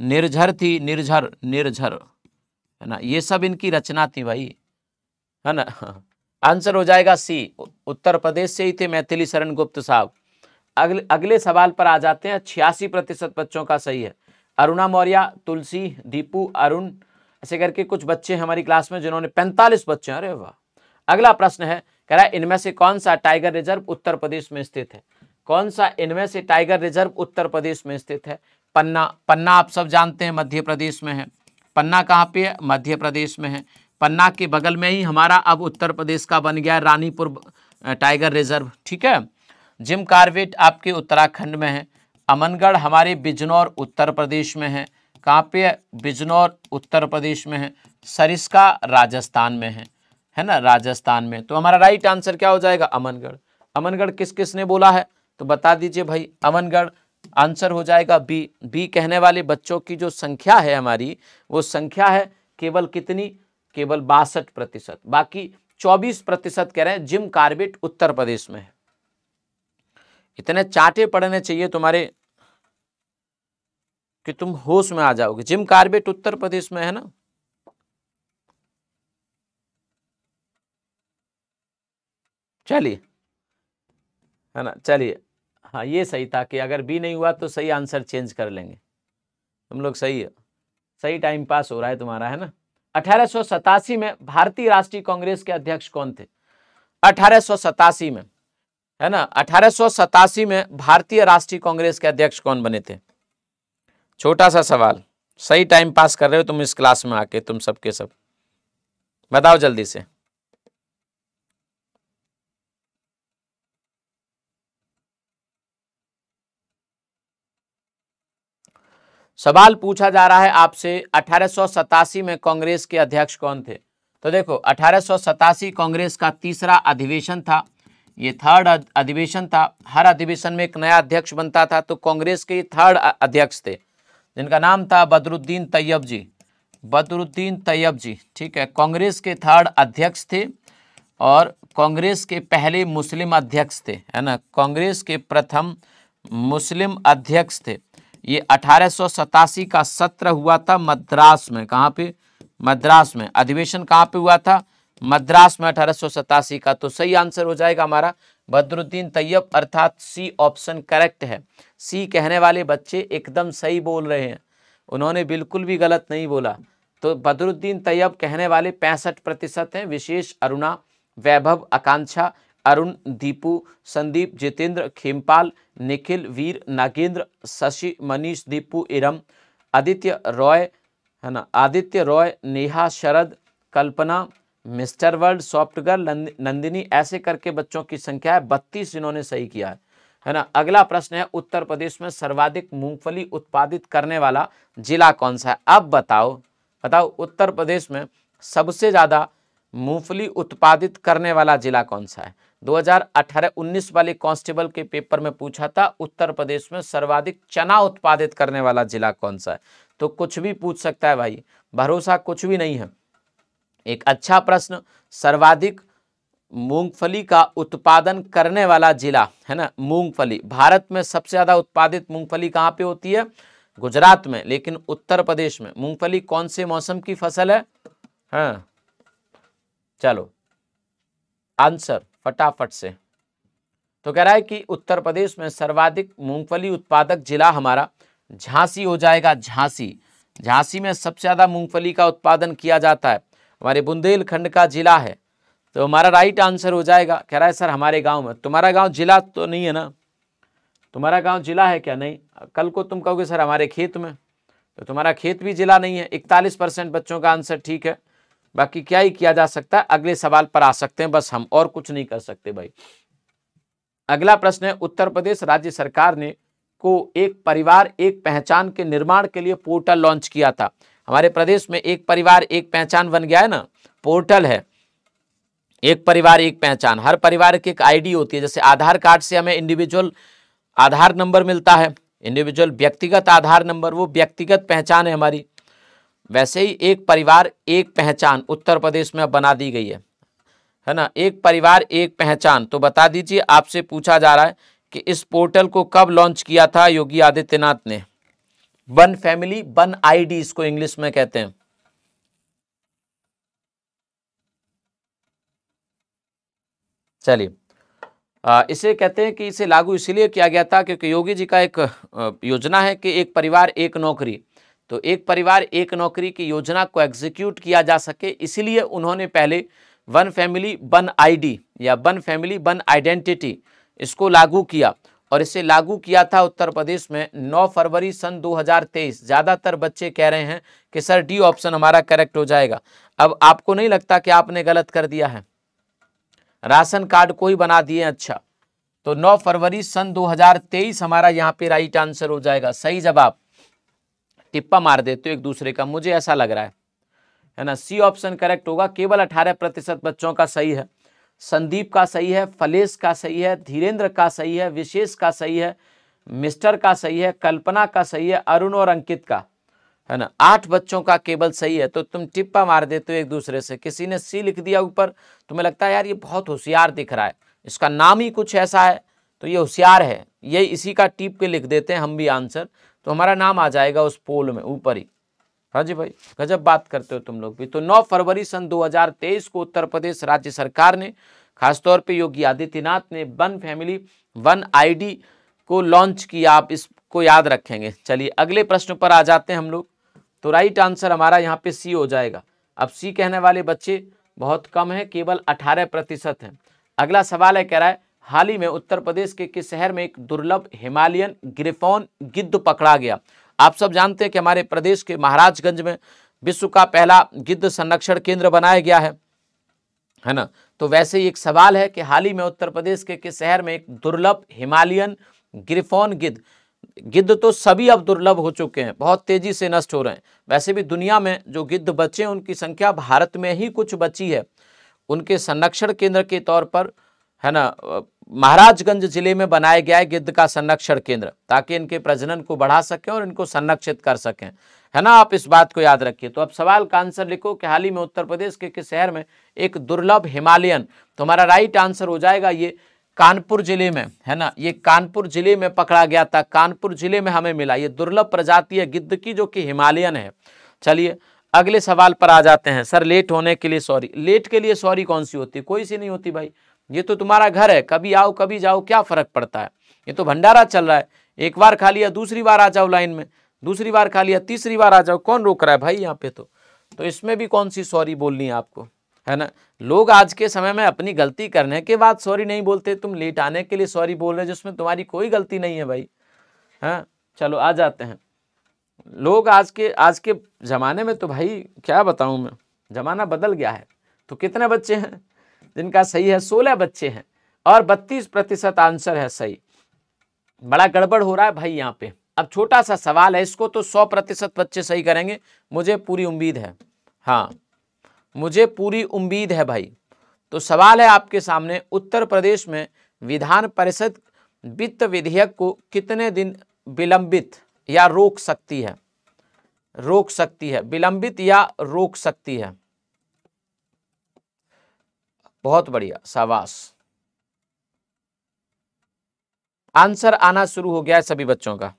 निर्झर थी निर्झर निर्झर है ना ये सब इनकी रचना थी भाई है ना आंसर हो जाएगा सी उत्तर प्रदेश से ही थे मैथिली शरण गुप्त साहब अगले अगले सवाल पर आ जाते हैं छियासी प्रतिशत बच्चों का सही है अरुणा मौर्य तुलसी दीपू अरुण ऐसे करके कुछ बच्चे हमारी क्लास में जिन्होंने पैंतालीस बच्चे अरे वाह अगला प्रश्न है कह रहा है इनमें से कौन सा टाइगर रिजर्व उत्तर प्रदेश में स्थित है कौन सा इनमें से टाइगर रिजर्व उत्तर प्रदेश में स्थित है पन्ना पन्ना आप सब जानते हैं मध्य प्रदेश में है पन्ना कहाँ पे है मध्य प्रदेश में है पन्ना के बगल में ही हमारा अब उत्तर प्रदेश का बन गया रानीपुर टाइगर रिजर्व ठीक है जिम कार्बेट आपके उत्तराखंड में है अमनगढ़ हमारे बिजनौर उत्तर प्रदेश में है कहाँ पे बिजनौर उत्तर प्रदेश में है सरिस्का राजस्थान में है है ना राजस्थान में तो हमारा राइट आंसर क्या हो जाएगा अमनगढ़ अमनगढ़ किस किस ने बोला है तो बता दीजिए भाई अमनगढ़ आंसर हो जाएगा बी बी कहने वाले बच्चों की जो संख्या है हमारी वो संख्या है केवल कितनी केवल बासठ प्रतिशत बाकी चौबीस प्रतिशत कह रहे हैं जिम कार्बेट उत्तर प्रदेश में है इतने चाटे पड़ने चाहिए तुम्हारे कि तुम होश में आ जाओगे जिम कार्बेट उत्तर प्रदेश में है ना चलिए है ना चलिए हाँ ये सही था कि अगर बी नहीं हुआ तो सही आंसर चेंज कर लेंगे तुम लोग सही है सही टाइम पास हो रहा है तुम्हारा है ना अठारह में भारतीय राष्ट्रीय कांग्रेस के अध्यक्ष कौन थे अठारह में है ना अठारह में भारतीय राष्ट्रीय कांग्रेस के अध्यक्ष कौन बने थे छोटा सा सवाल सही टाइम पास कर रहे हो तुम इस क्लास में आके तुम सबके सब बताओ जल्दी से सवाल पूछा जा रहा है आपसे अठारह में कांग्रेस के अध्यक्ष कौन थे तो देखो अठारह कांग्रेस का तीसरा अधिवेशन था ये थर्ड अधिवेशन था हर अधिवेशन में एक नया अध्यक्ष बनता था तो कांग्रेस के थर्ड अध्यक्ष थे जिनका नाम था बदरुद्दीन तैयब जी बदरुद्दीन तैयब जी ठीक है कांग्रेस के थर्ड अध्यक्ष थे और कांग्रेस के पहले मुस्लिम अध्यक्ष थे है ना कांग्रेस के प्रथम मुस्लिम अध्यक्ष थे ये अठारह का सत्र हुआ था मद्रास में कहाँ पे मद्रास में अधिवेशन कहाँ पे हुआ था मद्रास में अठारह का तो सही आंसर हो जाएगा हमारा बद्रुद्दीन तैयब अर्थात सी ऑप्शन करेक्ट है सी कहने वाले बच्चे एकदम सही बोल रहे हैं उन्होंने बिल्कुल भी गलत नहीं बोला तो बदरुद्दीन तैयब कहने वाले पैंसठ प्रतिशत हैं विशेष अरुणा वैभव आकांक्षा अरुण दीपू संदीप जितेंद्र खेमपाल निखिल वीर नागेंद्र शशि मनीष दीपू इरम आदित्य रॉय है ना Aditya Roy Neha Sharad Kalpana mister world soft girl Nandini ऐसे करके बच्चों की संख्या है बत्तीस जिन्होंने सही किया है है ना अगला प्रश्न है उत्तर प्रदेश में सर्वाधिक मूंगफली उत्पादित करने वाला जिला कौन सा है अब बताओ बताओ उत्तर प्रदेश में सबसे ज़्यादा मूंगफली उत्पादित करने वाला जिला कौन सा है 2018-19 वाले कांस्टेबल के पेपर में पूछा था उत्तर प्रदेश में सर्वाधिक चना उत्पादित करने वाला जिला कौन सा है तो कुछ भी पूछ सकता है भाई भरोसा कुछ भी नहीं है एक अच्छा प्रश्न सर्वाधिक मूंगफली का उत्पादन करने वाला जिला है ना मूंगफली भारत में सबसे ज़्यादा उत्पादित मूंगफली कहाँ पे होती है गुजरात में लेकिन उत्तर प्रदेश में मूंगफली कौन से मौसम की फसल है हाँ चलो आंसर फटाफट से तो कह रहा है कि उत्तर प्रदेश में सर्वाधिक मूंगफली उत्पादक जिला हमारा झांसी हो जाएगा झांसी झांसी में सबसे ज़्यादा मूंगफली का उत्पादन किया जाता है हमारे बुंदेलखंड का जिला है तो हमारा राइट आंसर हो जाएगा कह रहा है सर हमारे गांव में तुम्हारा गांव जिला तो नहीं है ना तुम्हारा गांव जिला है क्या नहीं कल को तुम कहोगे सर हमारे खेत में तो तुम्हारा खेत भी जिला नहीं है इकतालीस परसेंट बच्चों का आंसर ठीक है बाकी क्या ही किया जा सकता है अगले सवाल पर आ सकते हैं बस हम और कुछ नहीं कर सकते भाई अगला प्रश्न है उत्तर प्रदेश राज्य सरकार ने को एक परिवार एक पहचान के निर्माण के लिए पोर्टल लॉन्च किया था हमारे प्रदेश में एक परिवार एक पहचान बन गया है ना पोर्टल है एक परिवार एक पहचान हर परिवार की एक आईडी होती है जैसे आधार कार्ड से हमें इंडिविजुअल आधार नंबर मिलता है इंडिविजुअल व्यक्तिगत आधार नंबर वो व्यक्तिगत पहचान है हमारी वैसे ही एक परिवार एक पहचान उत्तर प्रदेश में बना दी गई है है ना एक परिवार एक पहचान तो बता दीजिए आपसे पूछा जा रहा है कि इस पोर्टल को कब लॉन्च किया था योगी आदित्यनाथ ने वन फैमिली वन आईडी इसको इंग्लिश में कहते हैं चलिए इसे कहते हैं कि इसे लागू इसलिए किया गया था क्योंकि योगी जी का एक योजना है कि एक परिवार एक नौकरी तो एक परिवार एक नौकरी की योजना को एग्जीक्यूट किया जा सके इसलिए उन्होंने पहले वन फैमिली वन आईडी या वन फैमिली वन आइडेंटिटी इसको लागू किया और इसे लागू किया था उत्तर प्रदेश में 9 फरवरी सन 2023 ज़्यादातर बच्चे कह रहे हैं कि सर डी ऑप्शन हमारा करेक्ट हो जाएगा अब आपको नहीं लगता कि आपने गलत कर दिया है राशन कार्ड को ही बना दिए अच्छा तो 9 फरवरी सन 2023 हमारा यहाँ पे राइट आंसर हो जाएगा सही जवाब टिप्पा मार देते हो एक दूसरे का मुझे ऐसा लग रहा है है ना सी ऑप्शन करेक्ट होगा केवल अठारह प्रतिशत बच्चों का सही है संदीप का सही है फलेश का सही है धीरेन्द्र का सही है विशेष का सही है मिस्टर का सही है कल्पना का सही है अरुण और अंकित का है ना आठ बच्चों का केवल सही है तो तुम टिप्पा मार देते हो एक दूसरे से किसी ने सी लिख दिया ऊपर तुम्हें लगता है यार ये बहुत होशियार दिख रहा है इसका नाम ही कुछ ऐसा है तो ये होशियार है ये इसी का टिप के लिख देते हैं हम भी आंसर तो हमारा नाम आ जाएगा उस पोल में ऊपर ही हाँ जी भाई गजब बात करते हो तुम लोग भी तो 9 फरवरी सन 2023 को उत्तर प्रदेश राज्य सरकार ने खासतौर पे योगी आदित्यनाथ ने वन फैमिली वन आईडी को लॉन्च किया आप इसको याद रखेंगे चलिए अगले प्रश्न पर आ जाते हैं हम लोग तो राइट आंसर हमारा यहाँ पे सी हो जाएगा अब सी कहने वाले बच्चे बहुत कम है केवल अठारह प्रतिशत हैं अगला सवाल है कह रहा है हाल ही में उत्तर प्रदेश के किस शहर में एक दुर्लभ हिमालयन ग्रिफोन गिद्ध पकड़ा गया आप सब जानते हैं कि हमारे प्रदेश के महाराजगंज में विश्व का पहला गिद्ध संरक्षण केंद्र बनाया गया है है ना तो वैसे ही एक सवाल है कि हाल ही में उत्तर प्रदेश के किस शहर में एक दुर्लभ हिमालयन ग्रिफोन गिद्ध गिद्ध तो सभी अब दुर्लभ हो चुके हैं बहुत तेजी से नष्ट हो रहे हैं वैसे भी दुनिया में जो गिद्ध बचे हैं उनकी संख्या भारत में ही कुछ बची है उनके संरक्षण केंद्र के तौर पर है ना महाराजगंज जिले में बनाया गया है गिद्ध का संरक्षण केंद्र ताकि इनके प्रजनन को बढ़ा सकें और इनको संरक्षित कर सकें है ना आप इस बात को याद रखिए तो अब सवाल का आंसर लिखो कि हाल ही में उत्तर प्रदेश के किस शहर में एक दुर्लभ हिमालयन तो हमारा राइट आंसर हो जाएगा ये कानपुर जिले में है ना ये कानपुर जिले में पकड़ा गया था कानपुर जिले में हमें मिला ये दुर्लभ प्रजाति है गिद्ध की जो कि हिमालयन है चलिए अगले सवाल पर आ जाते हैं सर लेट होने के लिए सॉरी लेट के लिए सॉरी कौन सी होती कोई सी नहीं होती भाई ये तो तुम्हारा घर है कभी आओ कभी जाओ क्या फ़र्क पड़ता है ये तो भंडारा चल रहा है एक बार खा लिया दूसरी बार आ जाओ लाइन में दूसरी बार खा लिया तीसरी बार आ जाओ कौन रोक रहा है भाई यहाँ पे तो तो इसमें भी कौन सी सॉरी बोलनी है आपको है ना लोग आज के समय में अपनी गलती करने के बाद सॉरी नहीं बोलते तुम लेट आने के लिए सॉरी बोल रहे जिसमें तुम्हारी कोई गलती नहीं है भाई है हाँ? चलो आ जाते हैं लोग आज के आज के ज़माने में तो भाई क्या बताऊँ मैं ज़माना बदल गया है तो कितने बच्चे हैं जिनका सही है सोलह बच्चे हैं और बत्तीस प्रतिशत आंसर है सही बड़ा गड़बड़ हो रहा है भाई यहाँ पे अब छोटा सा सवाल है इसको तो सौ प्रतिशत बच्चे सही करेंगे मुझे पूरी उम्मीद है हाँ मुझे पूरी उम्मीद है भाई तो सवाल है आपके सामने उत्तर प्रदेश में विधान परिषद वित्त विधेयक को कितने दिन विलंबित या रोक सकती है रोक सकती है विलंबित या रोक सकती है बहुत बढ़िया शाबाश आंसर आना शुरू हो गया है सभी बच्चों का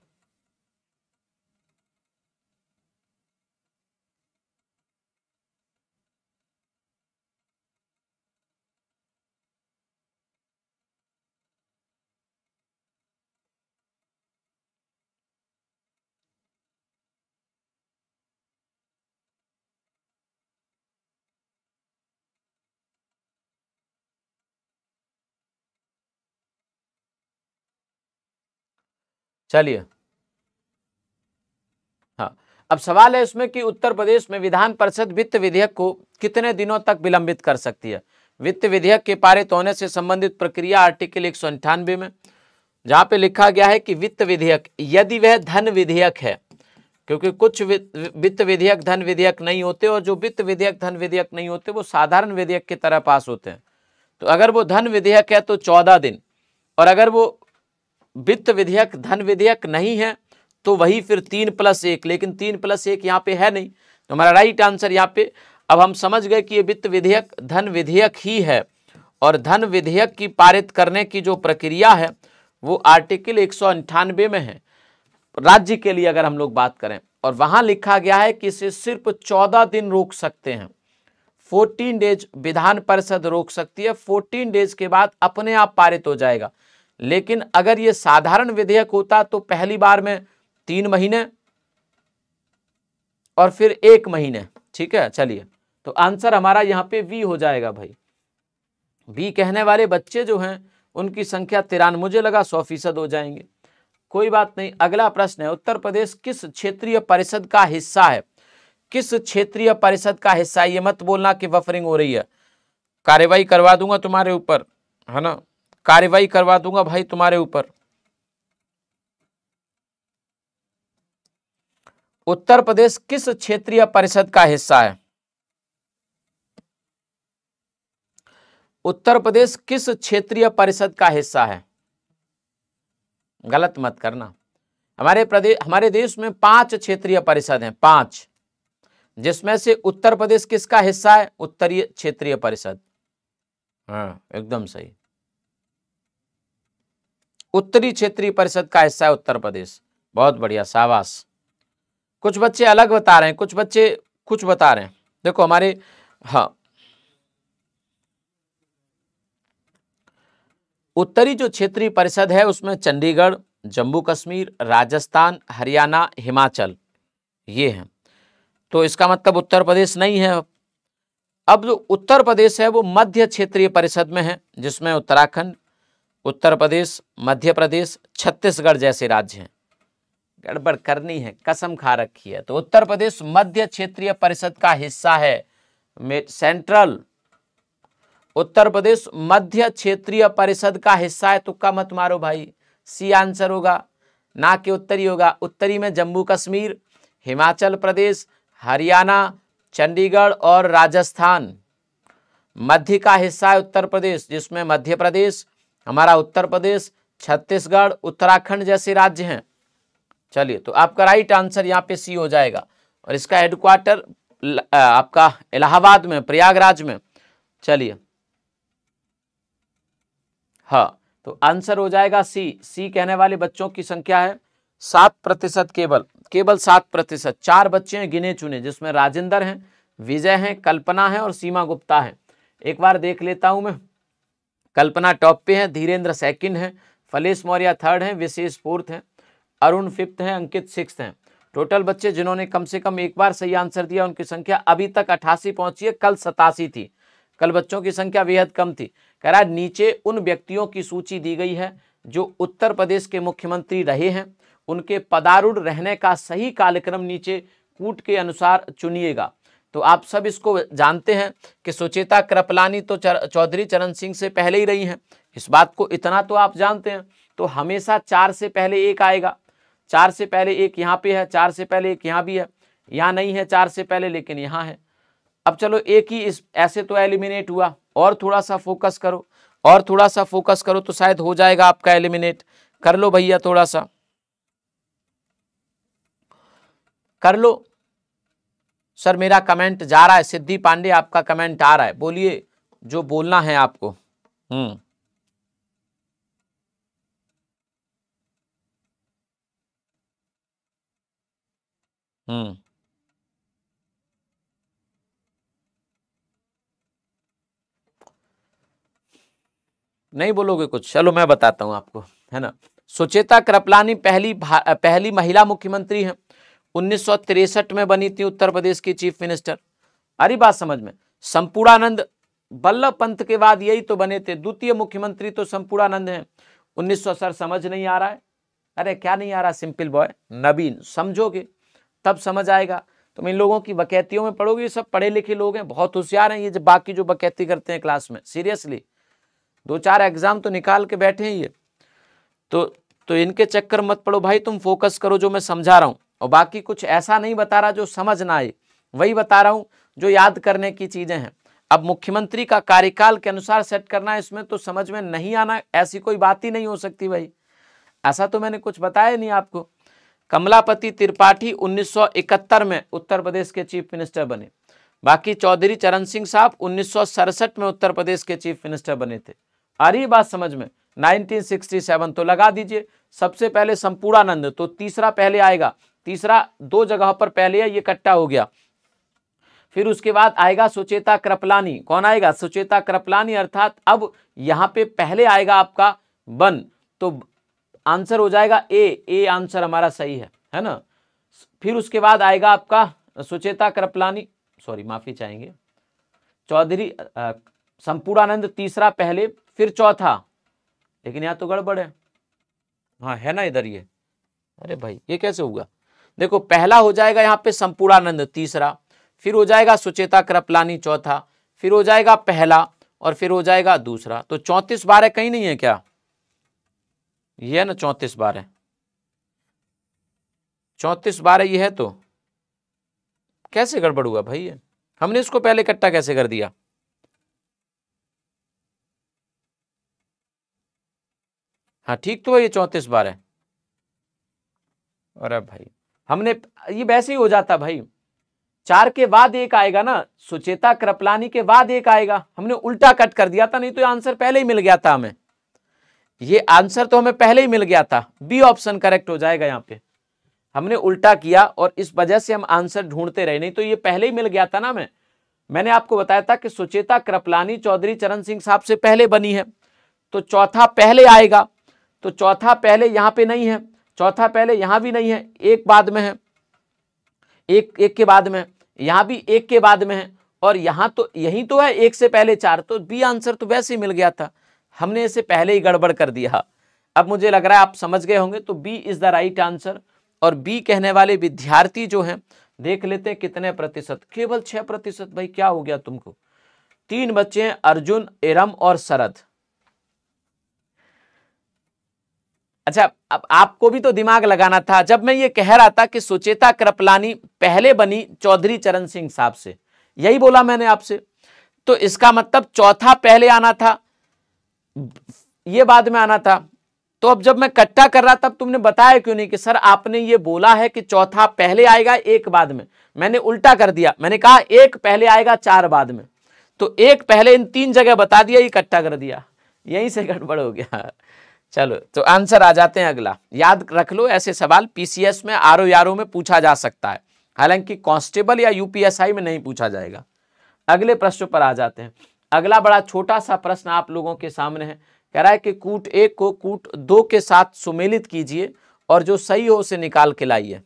चलिए हाँ अब सवाल है इसमें कि उत्तर प्रदेश में विधान परिषद वित्त विधेयक को कितने दिनों तक विलंबित कर सकती है वित्त विधेयक के पारित होने से संबंधित प्रक्रिया आर्टिकल एक में जहां पे लिखा गया है कि वित्त विधेयक यदि वह धन विधेयक है क्योंकि कुछ वित्त विधेयक धन विधेयक नहीं होते और जो वित्त विधेयक धन विधेयक नहीं होते वो साधारण विधेयक की तरह पास होते हैं तो अगर वो धन विधेयक है तो चौदह दिन और अगर वो वित्त विधेयक धन विधेयक नहीं है तो वही फिर तीन प्लस एक लेकिन तीन प्लस एक यहाँ पे है नहीं तो हमारा राइट आंसर यहाँ पे अब हम समझ गए कि ये वित्त विधेयक धन विधेयक ही है और धन विधेयक की पारित करने की जो प्रक्रिया है वो आर्टिकल एक में है राज्य के लिए अगर हम लोग बात करें और वहां लिखा गया है कि इसे सिर्फ चौदह दिन रोक सकते हैं फोर्टीन डेज विधान परिषद रोक सकती है फोर्टीन डेज के बाद अपने आप पारित हो जाएगा लेकिन अगर ये साधारण विधेयक होता तो पहली बार में तीन महीने और फिर एक महीने ठीक है चलिए तो आंसर हमारा यहाँ पे वी हो जाएगा भाई वी कहने वाले बच्चे जो हैं उनकी संख्या तिरानवे मुझे लगा सौ फीसद हो जाएंगे कोई बात नहीं अगला प्रश्न है उत्तर प्रदेश किस क्षेत्रीय परिषद का हिस्सा है किस क्षेत्रीय परिषद का हिस्सा ये मत बोलना कि वफरिंग हो रही है कार्यवाही करवा दूंगा तुम्हारे ऊपर है ना कार्रवाई करवा दूंगा भाई तुम्हारे ऊपर उत्तर प्रदेश किस क्षेत्रीय परिषद का हिस्सा है उत्तर प्रदेश किस क्षेत्रीय परिषद का हिस्सा है गलत मत करना हमारे प्रदेश हमारे देश में पांच क्षेत्रीय परिषद हैं पांच जिसमें से उत्तर प्रदेश किसका हिस्सा है उत्तरीय क्षेत्रीय परिषद हाँ एकदम सही उत्तरी क्षेत्रीय परिषद का हिस्सा है उत्तर प्रदेश बहुत बढ़िया शाबाश कुछ बच्चे अलग बता रहे हैं कुछ बच्चे कुछ बता रहे हैं देखो हमारे हाँ उत्तरी जो क्षेत्रीय परिषद है उसमें चंडीगढ़ जम्मू कश्मीर राजस्थान हरियाणा हिमाचल ये हैं तो इसका मतलब उत्तर प्रदेश नहीं है अब जो उत्तर प्रदेश है वो मध्य क्षेत्रीय परिषद में है जिसमें उत्तराखंड उत्तर प्रदेश मध्य प्रदेश छत्तीसगढ़ जैसे राज्य हैं गड़बड़ करनी है कसम खा रखी है तो उत्तर प्रदेश मध्य क्षेत्रीय परिषद का हिस्सा है सेंट्रल उत्तर प्रदेश मध्य क्षेत्रीय परिषद का हिस्सा है तुक्का मत मारो भाई सी आंसर होगा ना कि उत्तरी होगा उत्तरी में जम्मू कश्मीर हिमाचल प्रदेश हरियाणा चंडीगढ़ और राजस्थान मध्य का हिस्सा है उत्तर प्रदेश जिसमें मध्य प्रदेश हमारा उत्तर प्रदेश छत्तीसगढ़ उत्तराखंड जैसे राज्य हैं चलिए तो आपका राइट आंसर यहाँ पे सी हो जाएगा और इसका हेडक्वार्टर आपका इलाहाबाद में प्रयागराज में चलिए हाँ तो आंसर हो जाएगा सी सी कहने वाले बच्चों की संख्या है सात प्रतिशत केवल केवल सात प्रतिशत चार बच्चे हैं गिने चुने जिसमें राजेंद्र हैं विजय हैं कल्पना है और सीमा गुप्ता है एक बार देख लेता हूं मैं कल्पना टॉप पे हैं धीरेन्द्र सेकंड हैं फलेश मौर्या थर्ड हैं विशेष फोर्थ हैं अरुण फिफ्थ हैं अंकित सिक्स हैं टोटल बच्चे जिन्होंने कम से कम एक बार सही आंसर दिया उनकी संख्या अभी तक अट्ठासी पहुंची है कल सतासी थी कल बच्चों की संख्या बेहद कम थी कह नीचे उन व्यक्तियों की सूची दी गई है जो उत्तर प्रदेश के मुख्यमंत्री रहे हैं उनके पदारूढ़ रहने का सही कार्यक्रम नीचे कूट के अनुसार चुनिएगा तो आप सब इसको जानते हैं कि सुचेता कृपलानी तो चौधरी चरण सिंह से पहले ही रही हैं इस बात को इतना तो आप जानते हैं तो हमेशा चार से पहले एक आएगा चार से पहले एक यहाँ पे है चार से पहले एक यहाँ भी है यहाँ नहीं है चार से पहले लेकिन यहाँ है अब चलो एक ही इस ऐसे तो एलिमिनेट हुआ और थोड़ा सा फोकस करो और थोड़ा सा फोकस करो तो शायद हो जाएगा आपका एलिमिनेट कर लो भैया थोड़ा सा कर लो सर मेरा कमेंट जा रहा है सिद्धि पांडे आपका कमेंट आ रहा है बोलिए जो बोलना है आपको हम्म हम्म नहीं बोलोगे कुछ चलो मैं बताता हूं आपको है ना सुचेता कृपलानी पहली पहली महिला मुख्यमंत्री हैं उन्नीस में बनी थी उत्तर प्रदेश की चीफ मिनिस्टर अरे बात समझ में संपूर्णानंद बल्लभ पंत के बाद यही तो बने थे द्वितीय मुख्यमंत्री तो संपूर्णानंद हैं उन्नीस सर समझ नहीं आ रहा है अरे क्या नहीं आ रहा सिंपल बॉय नवीन समझोगे तब समझ आएगा तुम इन लोगों की बकैतियों में पढ़ोगे ये सब पढ़े लिखे लोग हैं बहुत होशियार हैं ये जो बाकी जो बकैती करते हैं क्लास में सीरियसली दो चार एग्जाम तो निकाल के बैठे हैं ये तो तो इनके चक्कर मत पड़ो भाई तुम फोकस करो जो मैं समझा रहा हूँ और बाकी कुछ ऐसा नहीं बता रहा जो समझ ना आए वही बता रहा हूँ जो याद करने की चीज़ें हैं अब मुख्यमंत्री का कार्यकाल के अनुसार सेट करना है इसमें तो समझ में नहीं आना ऐसी कोई बात ही नहीं हो सकती भाई ऐसा तो मैंने कुछ बताया नहीं आपको कमलापति त्रिपाठी 1971 में उत्तर प्रदेश के चीफ मिनिस्टर बने बाकी चौधरी चरण सिंह साहब उन्नीस में उत्तर प्रदेश के चीफ मिनिस्टर बने थे आ रही बात समझ में नाइनटीन तो लगा दीजिए सबसे पहले संपूर्णानंद तो तीसरा पहले आएगा तीसरा दो जगह पर पहले ये कट्टा हो गया फिर उसके बाद आएगा सुचेता कृपलानी कौन आएगा सुचेता कृपलानी अर्थात अब यहाँ पे पहले आएगा आपका बन तो आंसर हो जाएगा ए ए आंसर हमारा सही है है ना फिर उसके बाद आएगा आपका सुचेता कृपलानी सॉरी माफी चाहेंगे चौधरी संपूर्णानंद तीसरा पहले फिर चौथा लेकिन यहाँ तो गड़बड़ है हाँ है ना इधर ये अरे भाई ये कैसे होगा देखो पहला हो जाएगा यहाँ पे संपूर्णानंद तीसरा फिर हो जाएगा सुचेता कृपलानी चौथा फिर हो जाएगा पहला और फिर हो जाएगा दूसरा तो चौंतीस बारह कहीं नहीं है क्या यह है ना चौंतीस बारह चौंतीस बारह यह है तो कैसे गड़बड़ हुआ भाई हमने इसको पहले इकट्ठा कैसे कर दिया हाँ ठीक तो है ये चौंतीस है और अब भाई हमने ये वैसे ही हो जाता भाई चार के बाद एक आएगा ना सुचेता कृपलानी के बाद एक आएगा हमने उल्टा कट कर दिया था नहीं तो आंसर पहले ही मिल गया था हमें ये आंसर तो हमें पहले ही मिल गया था बी ऑप्शन करेक्ट हो जाएगा यहाँ पे हमने उल्टा किया और इस वजह से हम आंसर ढूंढते रहे नहीं तो ये पहले ही मिल गया था ना मैं मैंने आपको बताया था कि सुचेता कृपलानी चौधरी चरण सिंह साहब से पहले बनी है तो चौथा पहले आएगा तो चौथा पहले यहाँ पे नहीं है चौथा पहले यहाँ भी नहीं है एक बाद में है एक एक के बाद में यहाँ भी एक के बाद में है और यहाँ तो यही तो है एक से पहले चार तो बी आंसर तो वैसे ही मिल गया था हमने इसे पहले ही गड़बड़ कर दिया अब मुझे लग रहा है आप समझ गए होंगे तो B is the right answer और बी कहने वाले विद्यार्थी जो हैं देख लेते हैं कितने प्रतिशत केवल छह प्रतिशत भाई क्या हो गया तुमको तीन बच्चे हैं अर्जुन एरम और शरद अच्छा अब आपको भी तो दिमाग लगाना था जब मैं ये कह रहा था कि सुचेता कृपलानी पहले बनी चौधरी चरण सिंह साहब से यही बोला मैंने आपसे तो इसका मतलब चौथा पहले आना था ये बाद में आना था तो अब जब मैं कट्टा कर रहा तब तुमने बताया क्यों नहीं कि सर आपने ये बोला है कि चौथा पहले आएगा एक बाद में मैंने उल्टा कर दिया मैंने कहा एक पहले आएगा चार बाद में तो एक पहले इन तीन जगह बता दिया इकट्ठा कर दिया यहीं से गड़बड़ हो गया चलो तो आंसर आ जाते हैं अगला याद रख लो ऐसे सवाल पीसीएस में आर ओ e में पूछा जा सकता है हालांकि कांस्टेबल या यूपीएसआई में नहीं पूछा जाएगा अगले प्रश्न पर आ जाते हैं अगला बड़ा छोटा सा प्रश्न आप लोगों के सामने है कह रहा है कि कूट एक को कूट दो के साथ सुमेलित कीजिए और जो सही हो उसे निकाल के लाइए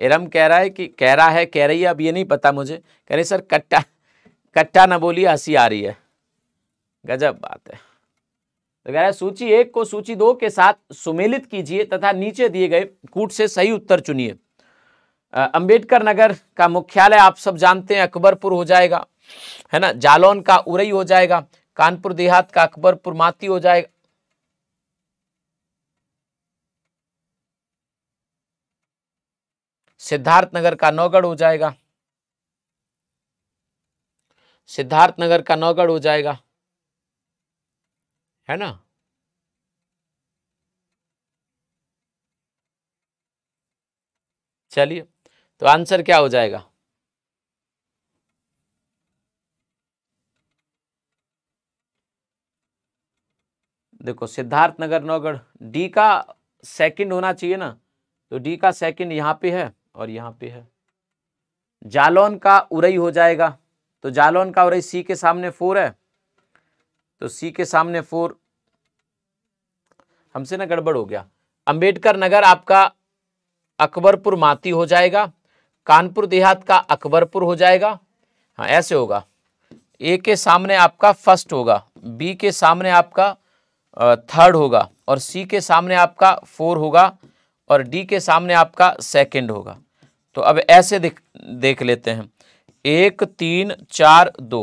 एरम कह रहा है कि कह रहा है कह रही है अब ये नहीं पता मुझे कह रही सर कट्टा कट्टा ना बोलिए हंसी आ रही है गजब बात है तो कह रहा है सूची एक को सूची दो के साथ सुमेलित कीजिए तथा नीचे दिए गए कूट से सही उत्तर चुनिए अंबेडकर नगर का मुख्यालय आप सब जानते हैं अकबरपुर हो जाएगा है ना जालौन का उरई हो जाएगा कानपुर देहात का अकबरपुर माती हो जाएगा सिद्धार्थ नगर का नौगढ़ हो जाएगा सिद्धार्थनगर का नौगढ़ हो जाएगा है ना चलिए तो आंसर क्या हो जाएगा देखो सिद्धार्थनगर नौगढ़ डी का सेकंड होना चाहिए ना तो डी का सेकंड यहां पे है और यहाँ पे है जालौन का उरई हो जाएगा तो जालौन का उरई सी के सामने फोर है तो सी के सामने फोर हमसे ना गड़बड़ हो गया अंबेडकर नगर आपका अकबरपुर माती हो जाएगा कानपुर देहात का अकबरपुर हो जाएगा हाँ ऐसे होगा ए के सामने आपका फर्स्ट होगा बी के सामने आपका थर्ड होगा और सी के सामने आपका फोर होगा और डी के सामने आपका सेकंड होगा तो अब ऐसे देख देख लेते हैं एक तीन चार दो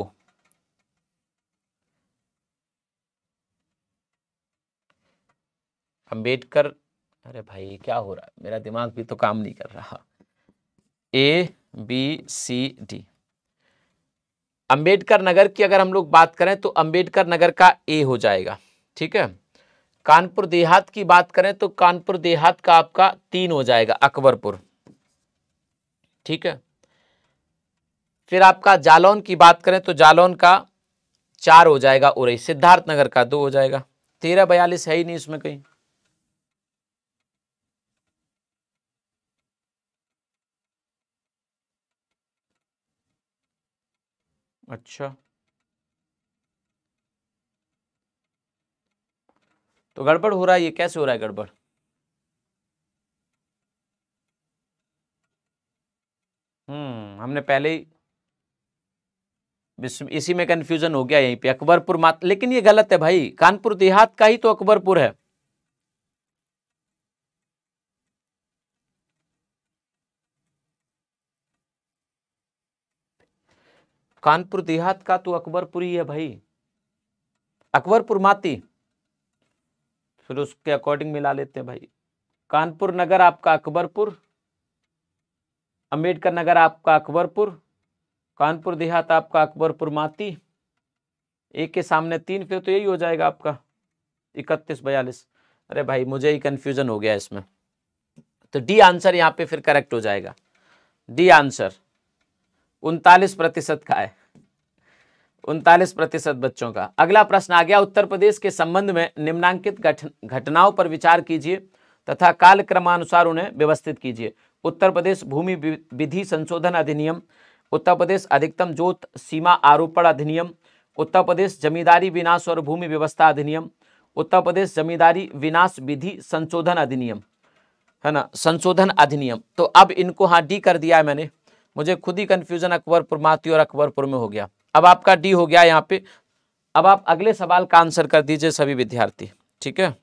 अंबेडकर अरे भाई क्या हो रहा है मेरा दिमाग भी तो काम नहीं कर रहा A B C D Ambedkar Nagar की अगर हम लोग बात करें तो अंबेडकर नगर का ए हो जाएगा ठीक है कानपुर देहात की बात करें तो कानपुर देहात का आपका तीन हो जाएगा अकबरपुर ठीक है फिर आपका जालौन की बात करें तो जालौन का चार हो जाएगा उरई सिद्धार्थनगर का दो हो जाएगा तेरह बयालीस है ही नहीं इसमें कहीं अच्छा तो गड़बड़ हो रहा है ये कैसे हो रहा है गड़बड़ हम्म हमने पहले ही इसी में कंफ्यूजन हो गया यहीं पे अकबरपुर मात लेकिन ये गलत है भाई कानपुर देहात का ही तो अकबरपुर है कानपुर देहात का तो अकबरपुर ही है भाई अकबरपुर माती फिर उसके अकॉर्डिंग मिला लेते हैं भाई कानपुर नगर आपका अकबरपुर अम्बेडकर नगर आपका अकबरपुर कानपुर देहात आपका अकबरपुर माती एक के सामने तीन फिर तो यही हो जाएगा आपका इकतीस बयालीस अरे भाई मुझे ही कन्फ्यूजन हो गया इसमें तो डी आंसर यहाँ पे फिर करेक्ट हो जाएगा डी आंसर उनतालीस प्रतिशत का है उनतालीस प्रतिशत बच्चों का अगला प्रश्न आ गया उत्तर प्रदेश के संबंध में निम्नांकित घटनाओं पर विचार कीजिए तथा काल क्रमानुसार उन्हें व्यवस्थित कीजिए उत्तर प्रदेश भूमि विधि संशोधन अधिनियम उत्तर प्रदेश अधिकतम जोत सीमा आरोपण अधिनियम उत्तर प्रदेश जमींदारी विनाश और भूमि व्यवस्था अधिनियम उत्तर प्रदेश जमींदारी विनाश विधि संशोधन अधिनियम है ना संशोधन अधिनियम तो अब इनको हाँ डी कर दिया है मैंने मुझे खुद ही कन्फ्यूजन अकबरपुर माती और अकबरपुर में हो गया अब आपका डी हो गया यहाँ पे अब आप अगले सवाल का आंसर कर दीजिए सभी विद्यार्थी ठीक है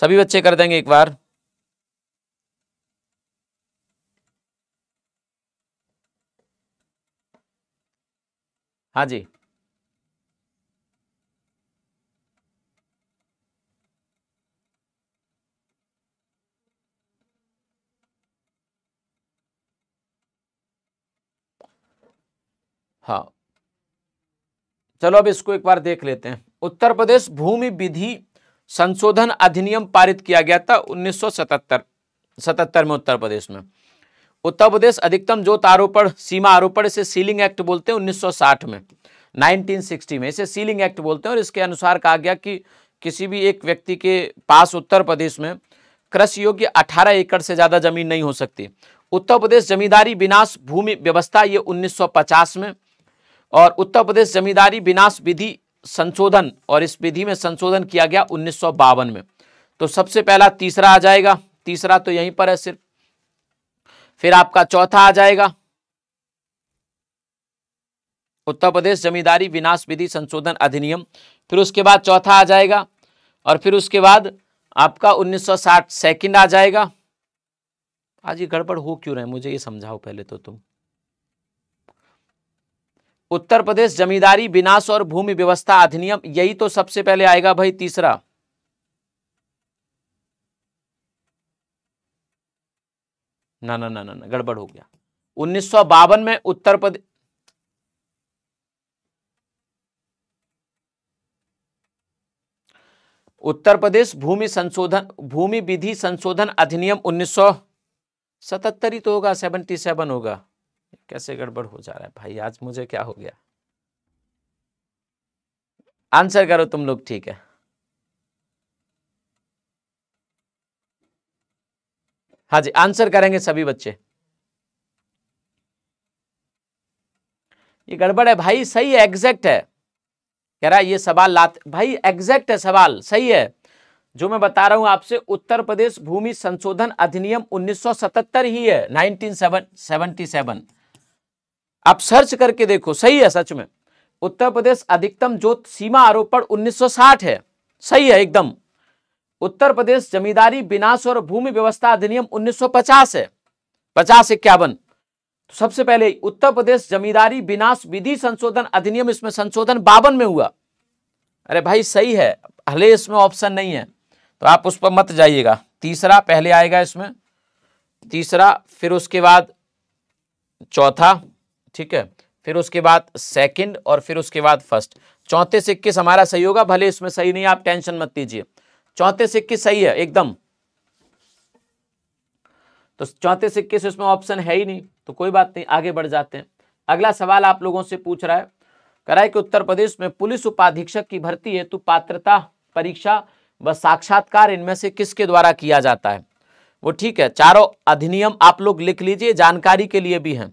सभी बच्चे कर देंगे एक बार हाँ जी हाँ चलो अब इसको एक बार देख लेते हैं उत्तर प्रदेश भूमि विधि संशोधन अधिनियम पारित किया गया था 1977 सौ में उत्तर प्रदेश में उत्तर प्रदेश अधिकतम जोत आरोपण सीमा आरोपण इसे सीलिंग एक्ट बोलते हैं 1960 में 1960 में इसे सीलिंग एक्ट बोलते हैं और इसके अनुसार कहा गया कि किसी भी एक व्यक्ति के पास उत्तर प्रदेश में कृषि योग्य अठारह एकड़ से ज़्यादा जमीन नहीं हो सकती उत्तर प्रदेश जमींदारी विनाश भूमि व्यवस्था ये उन्नीस में और उत्तर प्रदेश जमींदारी विनाश विधि संशोधन और इस विधि में संशोधन किया गया उन्नीस में तो सबसे पहला तीसरा आ जाएगा तीसरा तो यहीं पर है सिर्फ फिर आपका चौथा आ जाएगा उत्तर प्रदेश जमींदारी विनाश विधि संशोधन अधिनियम फिर उसके बाद चौथा आ जाएगा और फिर उसके बाद आपका 1960 सेकंड आ जाएगा आज ये गड़बड़ हो क्यों रहे मुझे ये समझाओ पहले तो तुम उत्तर प्रदेश जमींदारी विनाश और भूमि व्यवस्था अधिनियम यही तो सबसे पहले आएगा भाई तीसरा ना ना ना ना, ना गड़बड़ हो गया उन्नीस में उत्तर प्रदेश उत्तर प्रदेश भूमि संशोधन भूमि विधि संशोधन अधिनियम उन्नीस सौ सतहत्तर ही तो होगा सेवनटी सेवन होगा कैसे गड़बड़ हो जा रहा है भाई आज मुझे क्या हो गया आंसर करो तुम लोग ठीक है हाँ जी आंसर करेंगे सभी बच्चे ये गड़बड़ है भाई सही है एग्जैक्ट है कह रहा है ये सवाल लात भाई एग्जैक्ट है सवाल सही है जो मैं बता रहा हूं आपसे उत्तर प्रदेश भूमि संशोधन अधिनियम 1977 ही है 1977 आप सर्च करके देखो सही है सच में उत्तर प्रदेश अधिकतम जोत सीमा आरोपण 1960 है सही है एकदम उत्तर प्रदेश जमींदारी विनाश और भूमि व्यवस्था अधिनियम 1950 है पचास इक्यावन तो सबसे पहले उत्तर प्रदेश जमींदारी विनाश विधि संशोधन अधिनियम इसमें संशोधन बावन में हुआ अरे भाई सही है हले इसमें ऑप्शन नहीं है तो आप उस पर मत जाइएगा तीसरा पहले आएगा इसमें तीसरा फिर उसके बाद चौथा ठीक है फिर उसके बाद सेकंड और फिर उसके बाद फर्स्ट चौंतीस इक्कीस हमारा सही होगा भले इसमें सही नहीं आप टेंशन मत लीजिए चौंतीस इक्कीस सही है एकदम तो चौंतीस इक्कीस इसमें ऑप्शन है ही नहीं तो कोई बात नहीं आगे बढ़ जाते हैं अगला सवाल आप लोगों से पूछ रहा है कराए कि उत्तर प्रदेश में पुलिस उपाधीक्षक की भर्ती हेतु पात्रता परीक्षा व साक्षात्कार इनमें से किसके द्वारा किया जाता है वो ठीक है चारों अधिनियम आप लोग लिख लीजिए जानकारी के लिए भी हैं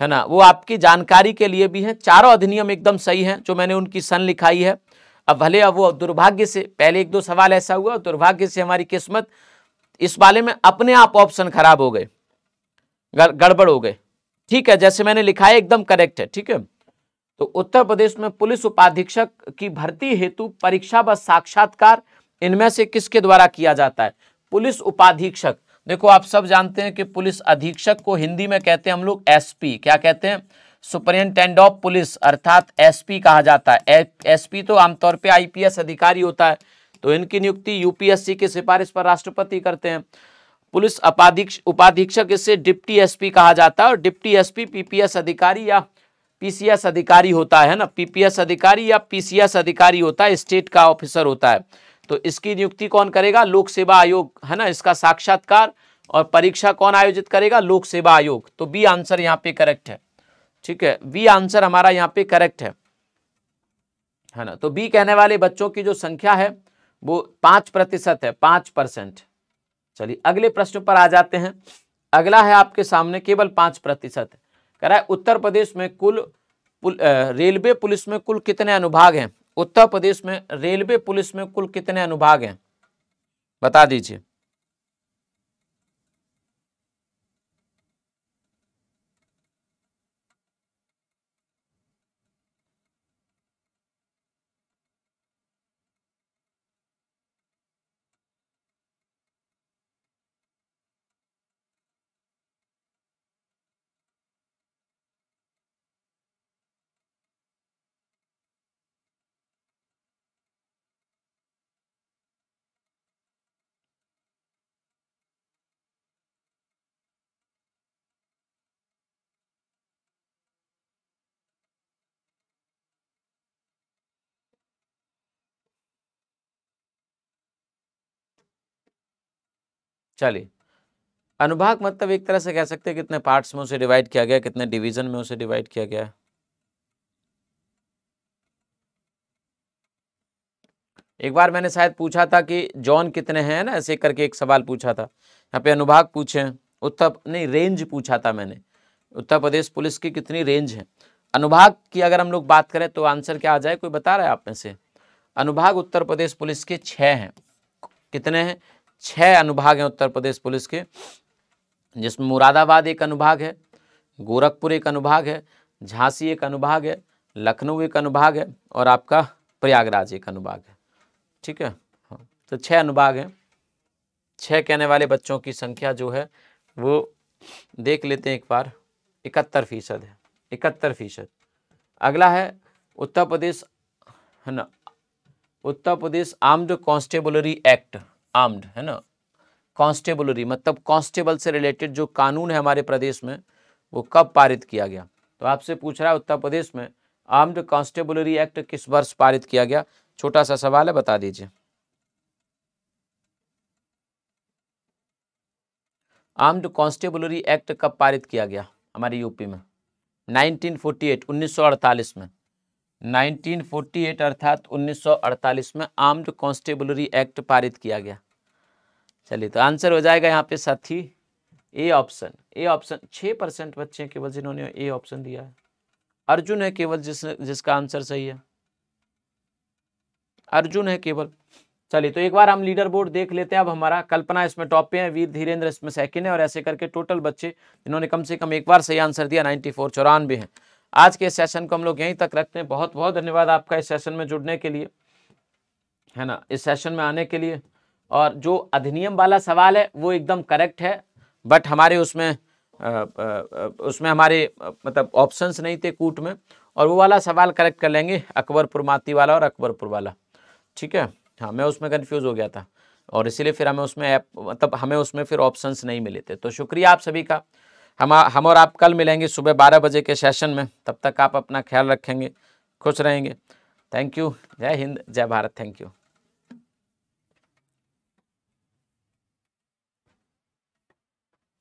है ना वो आपकी जानकारी के लिए भी हैं चारों अधिनियम एकदम सही हैं जो मैंने उनकी सन लिखाई है अब भले अब वो दुर्भाग्य से पहले एक दो सवाल ऐसा हुआ दुर्भाग्य से हमारी किस्मत इस वाले में अपने आप ऑप्शन खराब हो गए गड़बड़ हो गए ठीक है जैसे मैंने लिखा है एकदम करेक्ट है ठीक है तो उत्तर प्रदेश में पुलिस उपाधीक्षक की भर्ती हेतु परीक्षा व साक्षात्कार इनमें से किसके द्वारा किया जाता है पुलिस उपाधीक्षक देखो आप सब जानते हैं कि पुलिस अधीक्षक को हिंदी में कहते हैं हम लोग एसपी क्या कहते हैं सुपरिटेंडेंट ऑफ पुलिस अर्थात एसपी कहा जाता है एसपी तो आमतौर पे आईपीएस अधिकारी होता है तो इनकी नियुक्ति यूपीएससी की सिफारिश पर राष्ट्रपति करते हैं पुलिस अपाधीक्ष उपाधीक्षक इसे डिप्टी एसपी कहा जाता है और डिप्टी एसपी पीपीएस अधिकारी या पीसीएस अधिकारी होता है ना पीपीएस अधिकारी या पीसीएस अधिकारी होता है स्टेट का ऑफिसर होता है तो इसकी नियुक्ति कौन करेगा लोक सेवा आयोग है ना इसका साक्षात्कार और परीक्षा कौन आयोजित करेगा लोक सेवा आयोग तो बी आंसर यहाँ पे करेक्ट है ठीक है बी आंसर हमारा यहाँ पे करेक्ट है है ना तो बी कहने वाले बच्चों की जो संख्या है वो पांच प्रतिशत है पांच परसेंट चलिए अगले प्रश्न पर आ जाते हैं अगला है आपके सामने केवल पांच प्रतिशत कह रहा है उत्तर प्रदेश में कुल पुल, रेलवे पुलिस में कुल कितने अनुभाग हैं उत्तर प्रदेश में रेलवे पुलिस में कुल कितने अनुभाग हैं बता दीजिए चलिए अनुभाग मतलब एक तरह से कह सकते हैं कितने पार्ट्स में उसे डिवाइड किया गया कितने डिवीजन में उसे डिवाइड किया गया एक बार मैंने शायद पूछा था कि जॉन कितने हैं ना ऐसे करके एक सवाल पूछा था यहाँ पे अनुभाग पूछे उत्तर नहीं रेंज पूछा था मैंने उत्तर प्रदेश पुलिस की कितनी रेंज है अनुभाग की अगर हम लोग बात करें तो आंसर क्या आ जाए कोई बता रहा है आप में से अनुभाग उत्तर प्रदेश पुलिस के छः हैं कितने हैं छः अनुभाग हैं उत्तर प्रदेश पुलिस के जिसमें मुरादाबाद एक अनुभाग है गोरखपुर एक अनुभाग है झांसी एक अनुभाग है लखनऊ एक अनुभाग है और आपका प्रयागराज एक अनुभाग है ठीक है हाँ तो छः अनुभाग हैं छः कहने वाले बच्चों की संख्या जो है वो देख लेते हैं एक बार इकहत्तर फीसद है इकहत्तर फीसद अगला है उत्तर प्रदेश है ना Uttar Pradesh armed constabulary act armed है ना कॉन्स्टेबलरी मतलब कॉन्स्टेबल से रिलेटेड जो कानून है हमारे प्रदेश में वो कब पारित किया गया तो आपसे पूछ रहा है उत्तर प्रदेश में आर्म्ड कॉन्स्टेबलरी एक्ट किस वर्ष पारित किया गया छोटा सा सवाल है बता दीजिए आर्म्ड कॉन्स्टेबलरी एक्ट कब पारित किया गया हमारे यूपी में 1948 1948 में 1948 अर्थात 1948 में आर्म्ड कॉन्स्टेबलरी एक्ट पारित किया गया चलिए तो आंसर हो जाएगा यहाँ पे साथी ए ऑप्शन ए ऑप्शन छः परसेंट बच्चे हैं केवल जिन्होंने ए ऑप्शन दिया है अर्जुन है केवल जिस जिसका आंसर सही है अर्जुन है केवल चलिए तो एक बार हम लीडर बोर्ड देख लेते हैं अब हमारा कल्पना इसमें टॉप पे है वीर धीरेन्द्र इसमें सेकंड है और ऐसे करके टोटल बच्चे जिन्होंने कम से कम एक बार सही आंसर दिया नाइन्टी फोर चौरानवे हैं आज के सेशन को हम लोग यहीं तक रखते हैं बहुत बहुत धन्यवाद आपका इस सेशन में जुड़ने के लिए है ना इस सेशन में आने के लिए और जो अधिनियम वाला सवाल है वो एकदम करेक्ट है बट हमारे उसमें उसमें हमारे मतलब ऑप्शंस नहीं थे कूट में और वो वाला सवाल करेक्ट कर लेंगे अकबरपुर माती वाला और अकबरपुर वाला ठीक है हाँ मैं उसमें कन्फ्यूज़ हो गया था और इसीलिए फिर हमें उसमें ऐप मतलब हमें उसमें फिर ऑप्शंस नहीं मिले थे तो शुक्रिया आप सभी का हम हम और आप कल मिलेंगे सुबह बारह बजे के सेशन में तब तक आप अपना ख्याल रखेंगे खुश रहेंगे थैंक यू जय हिंद जय भारत थैंक यू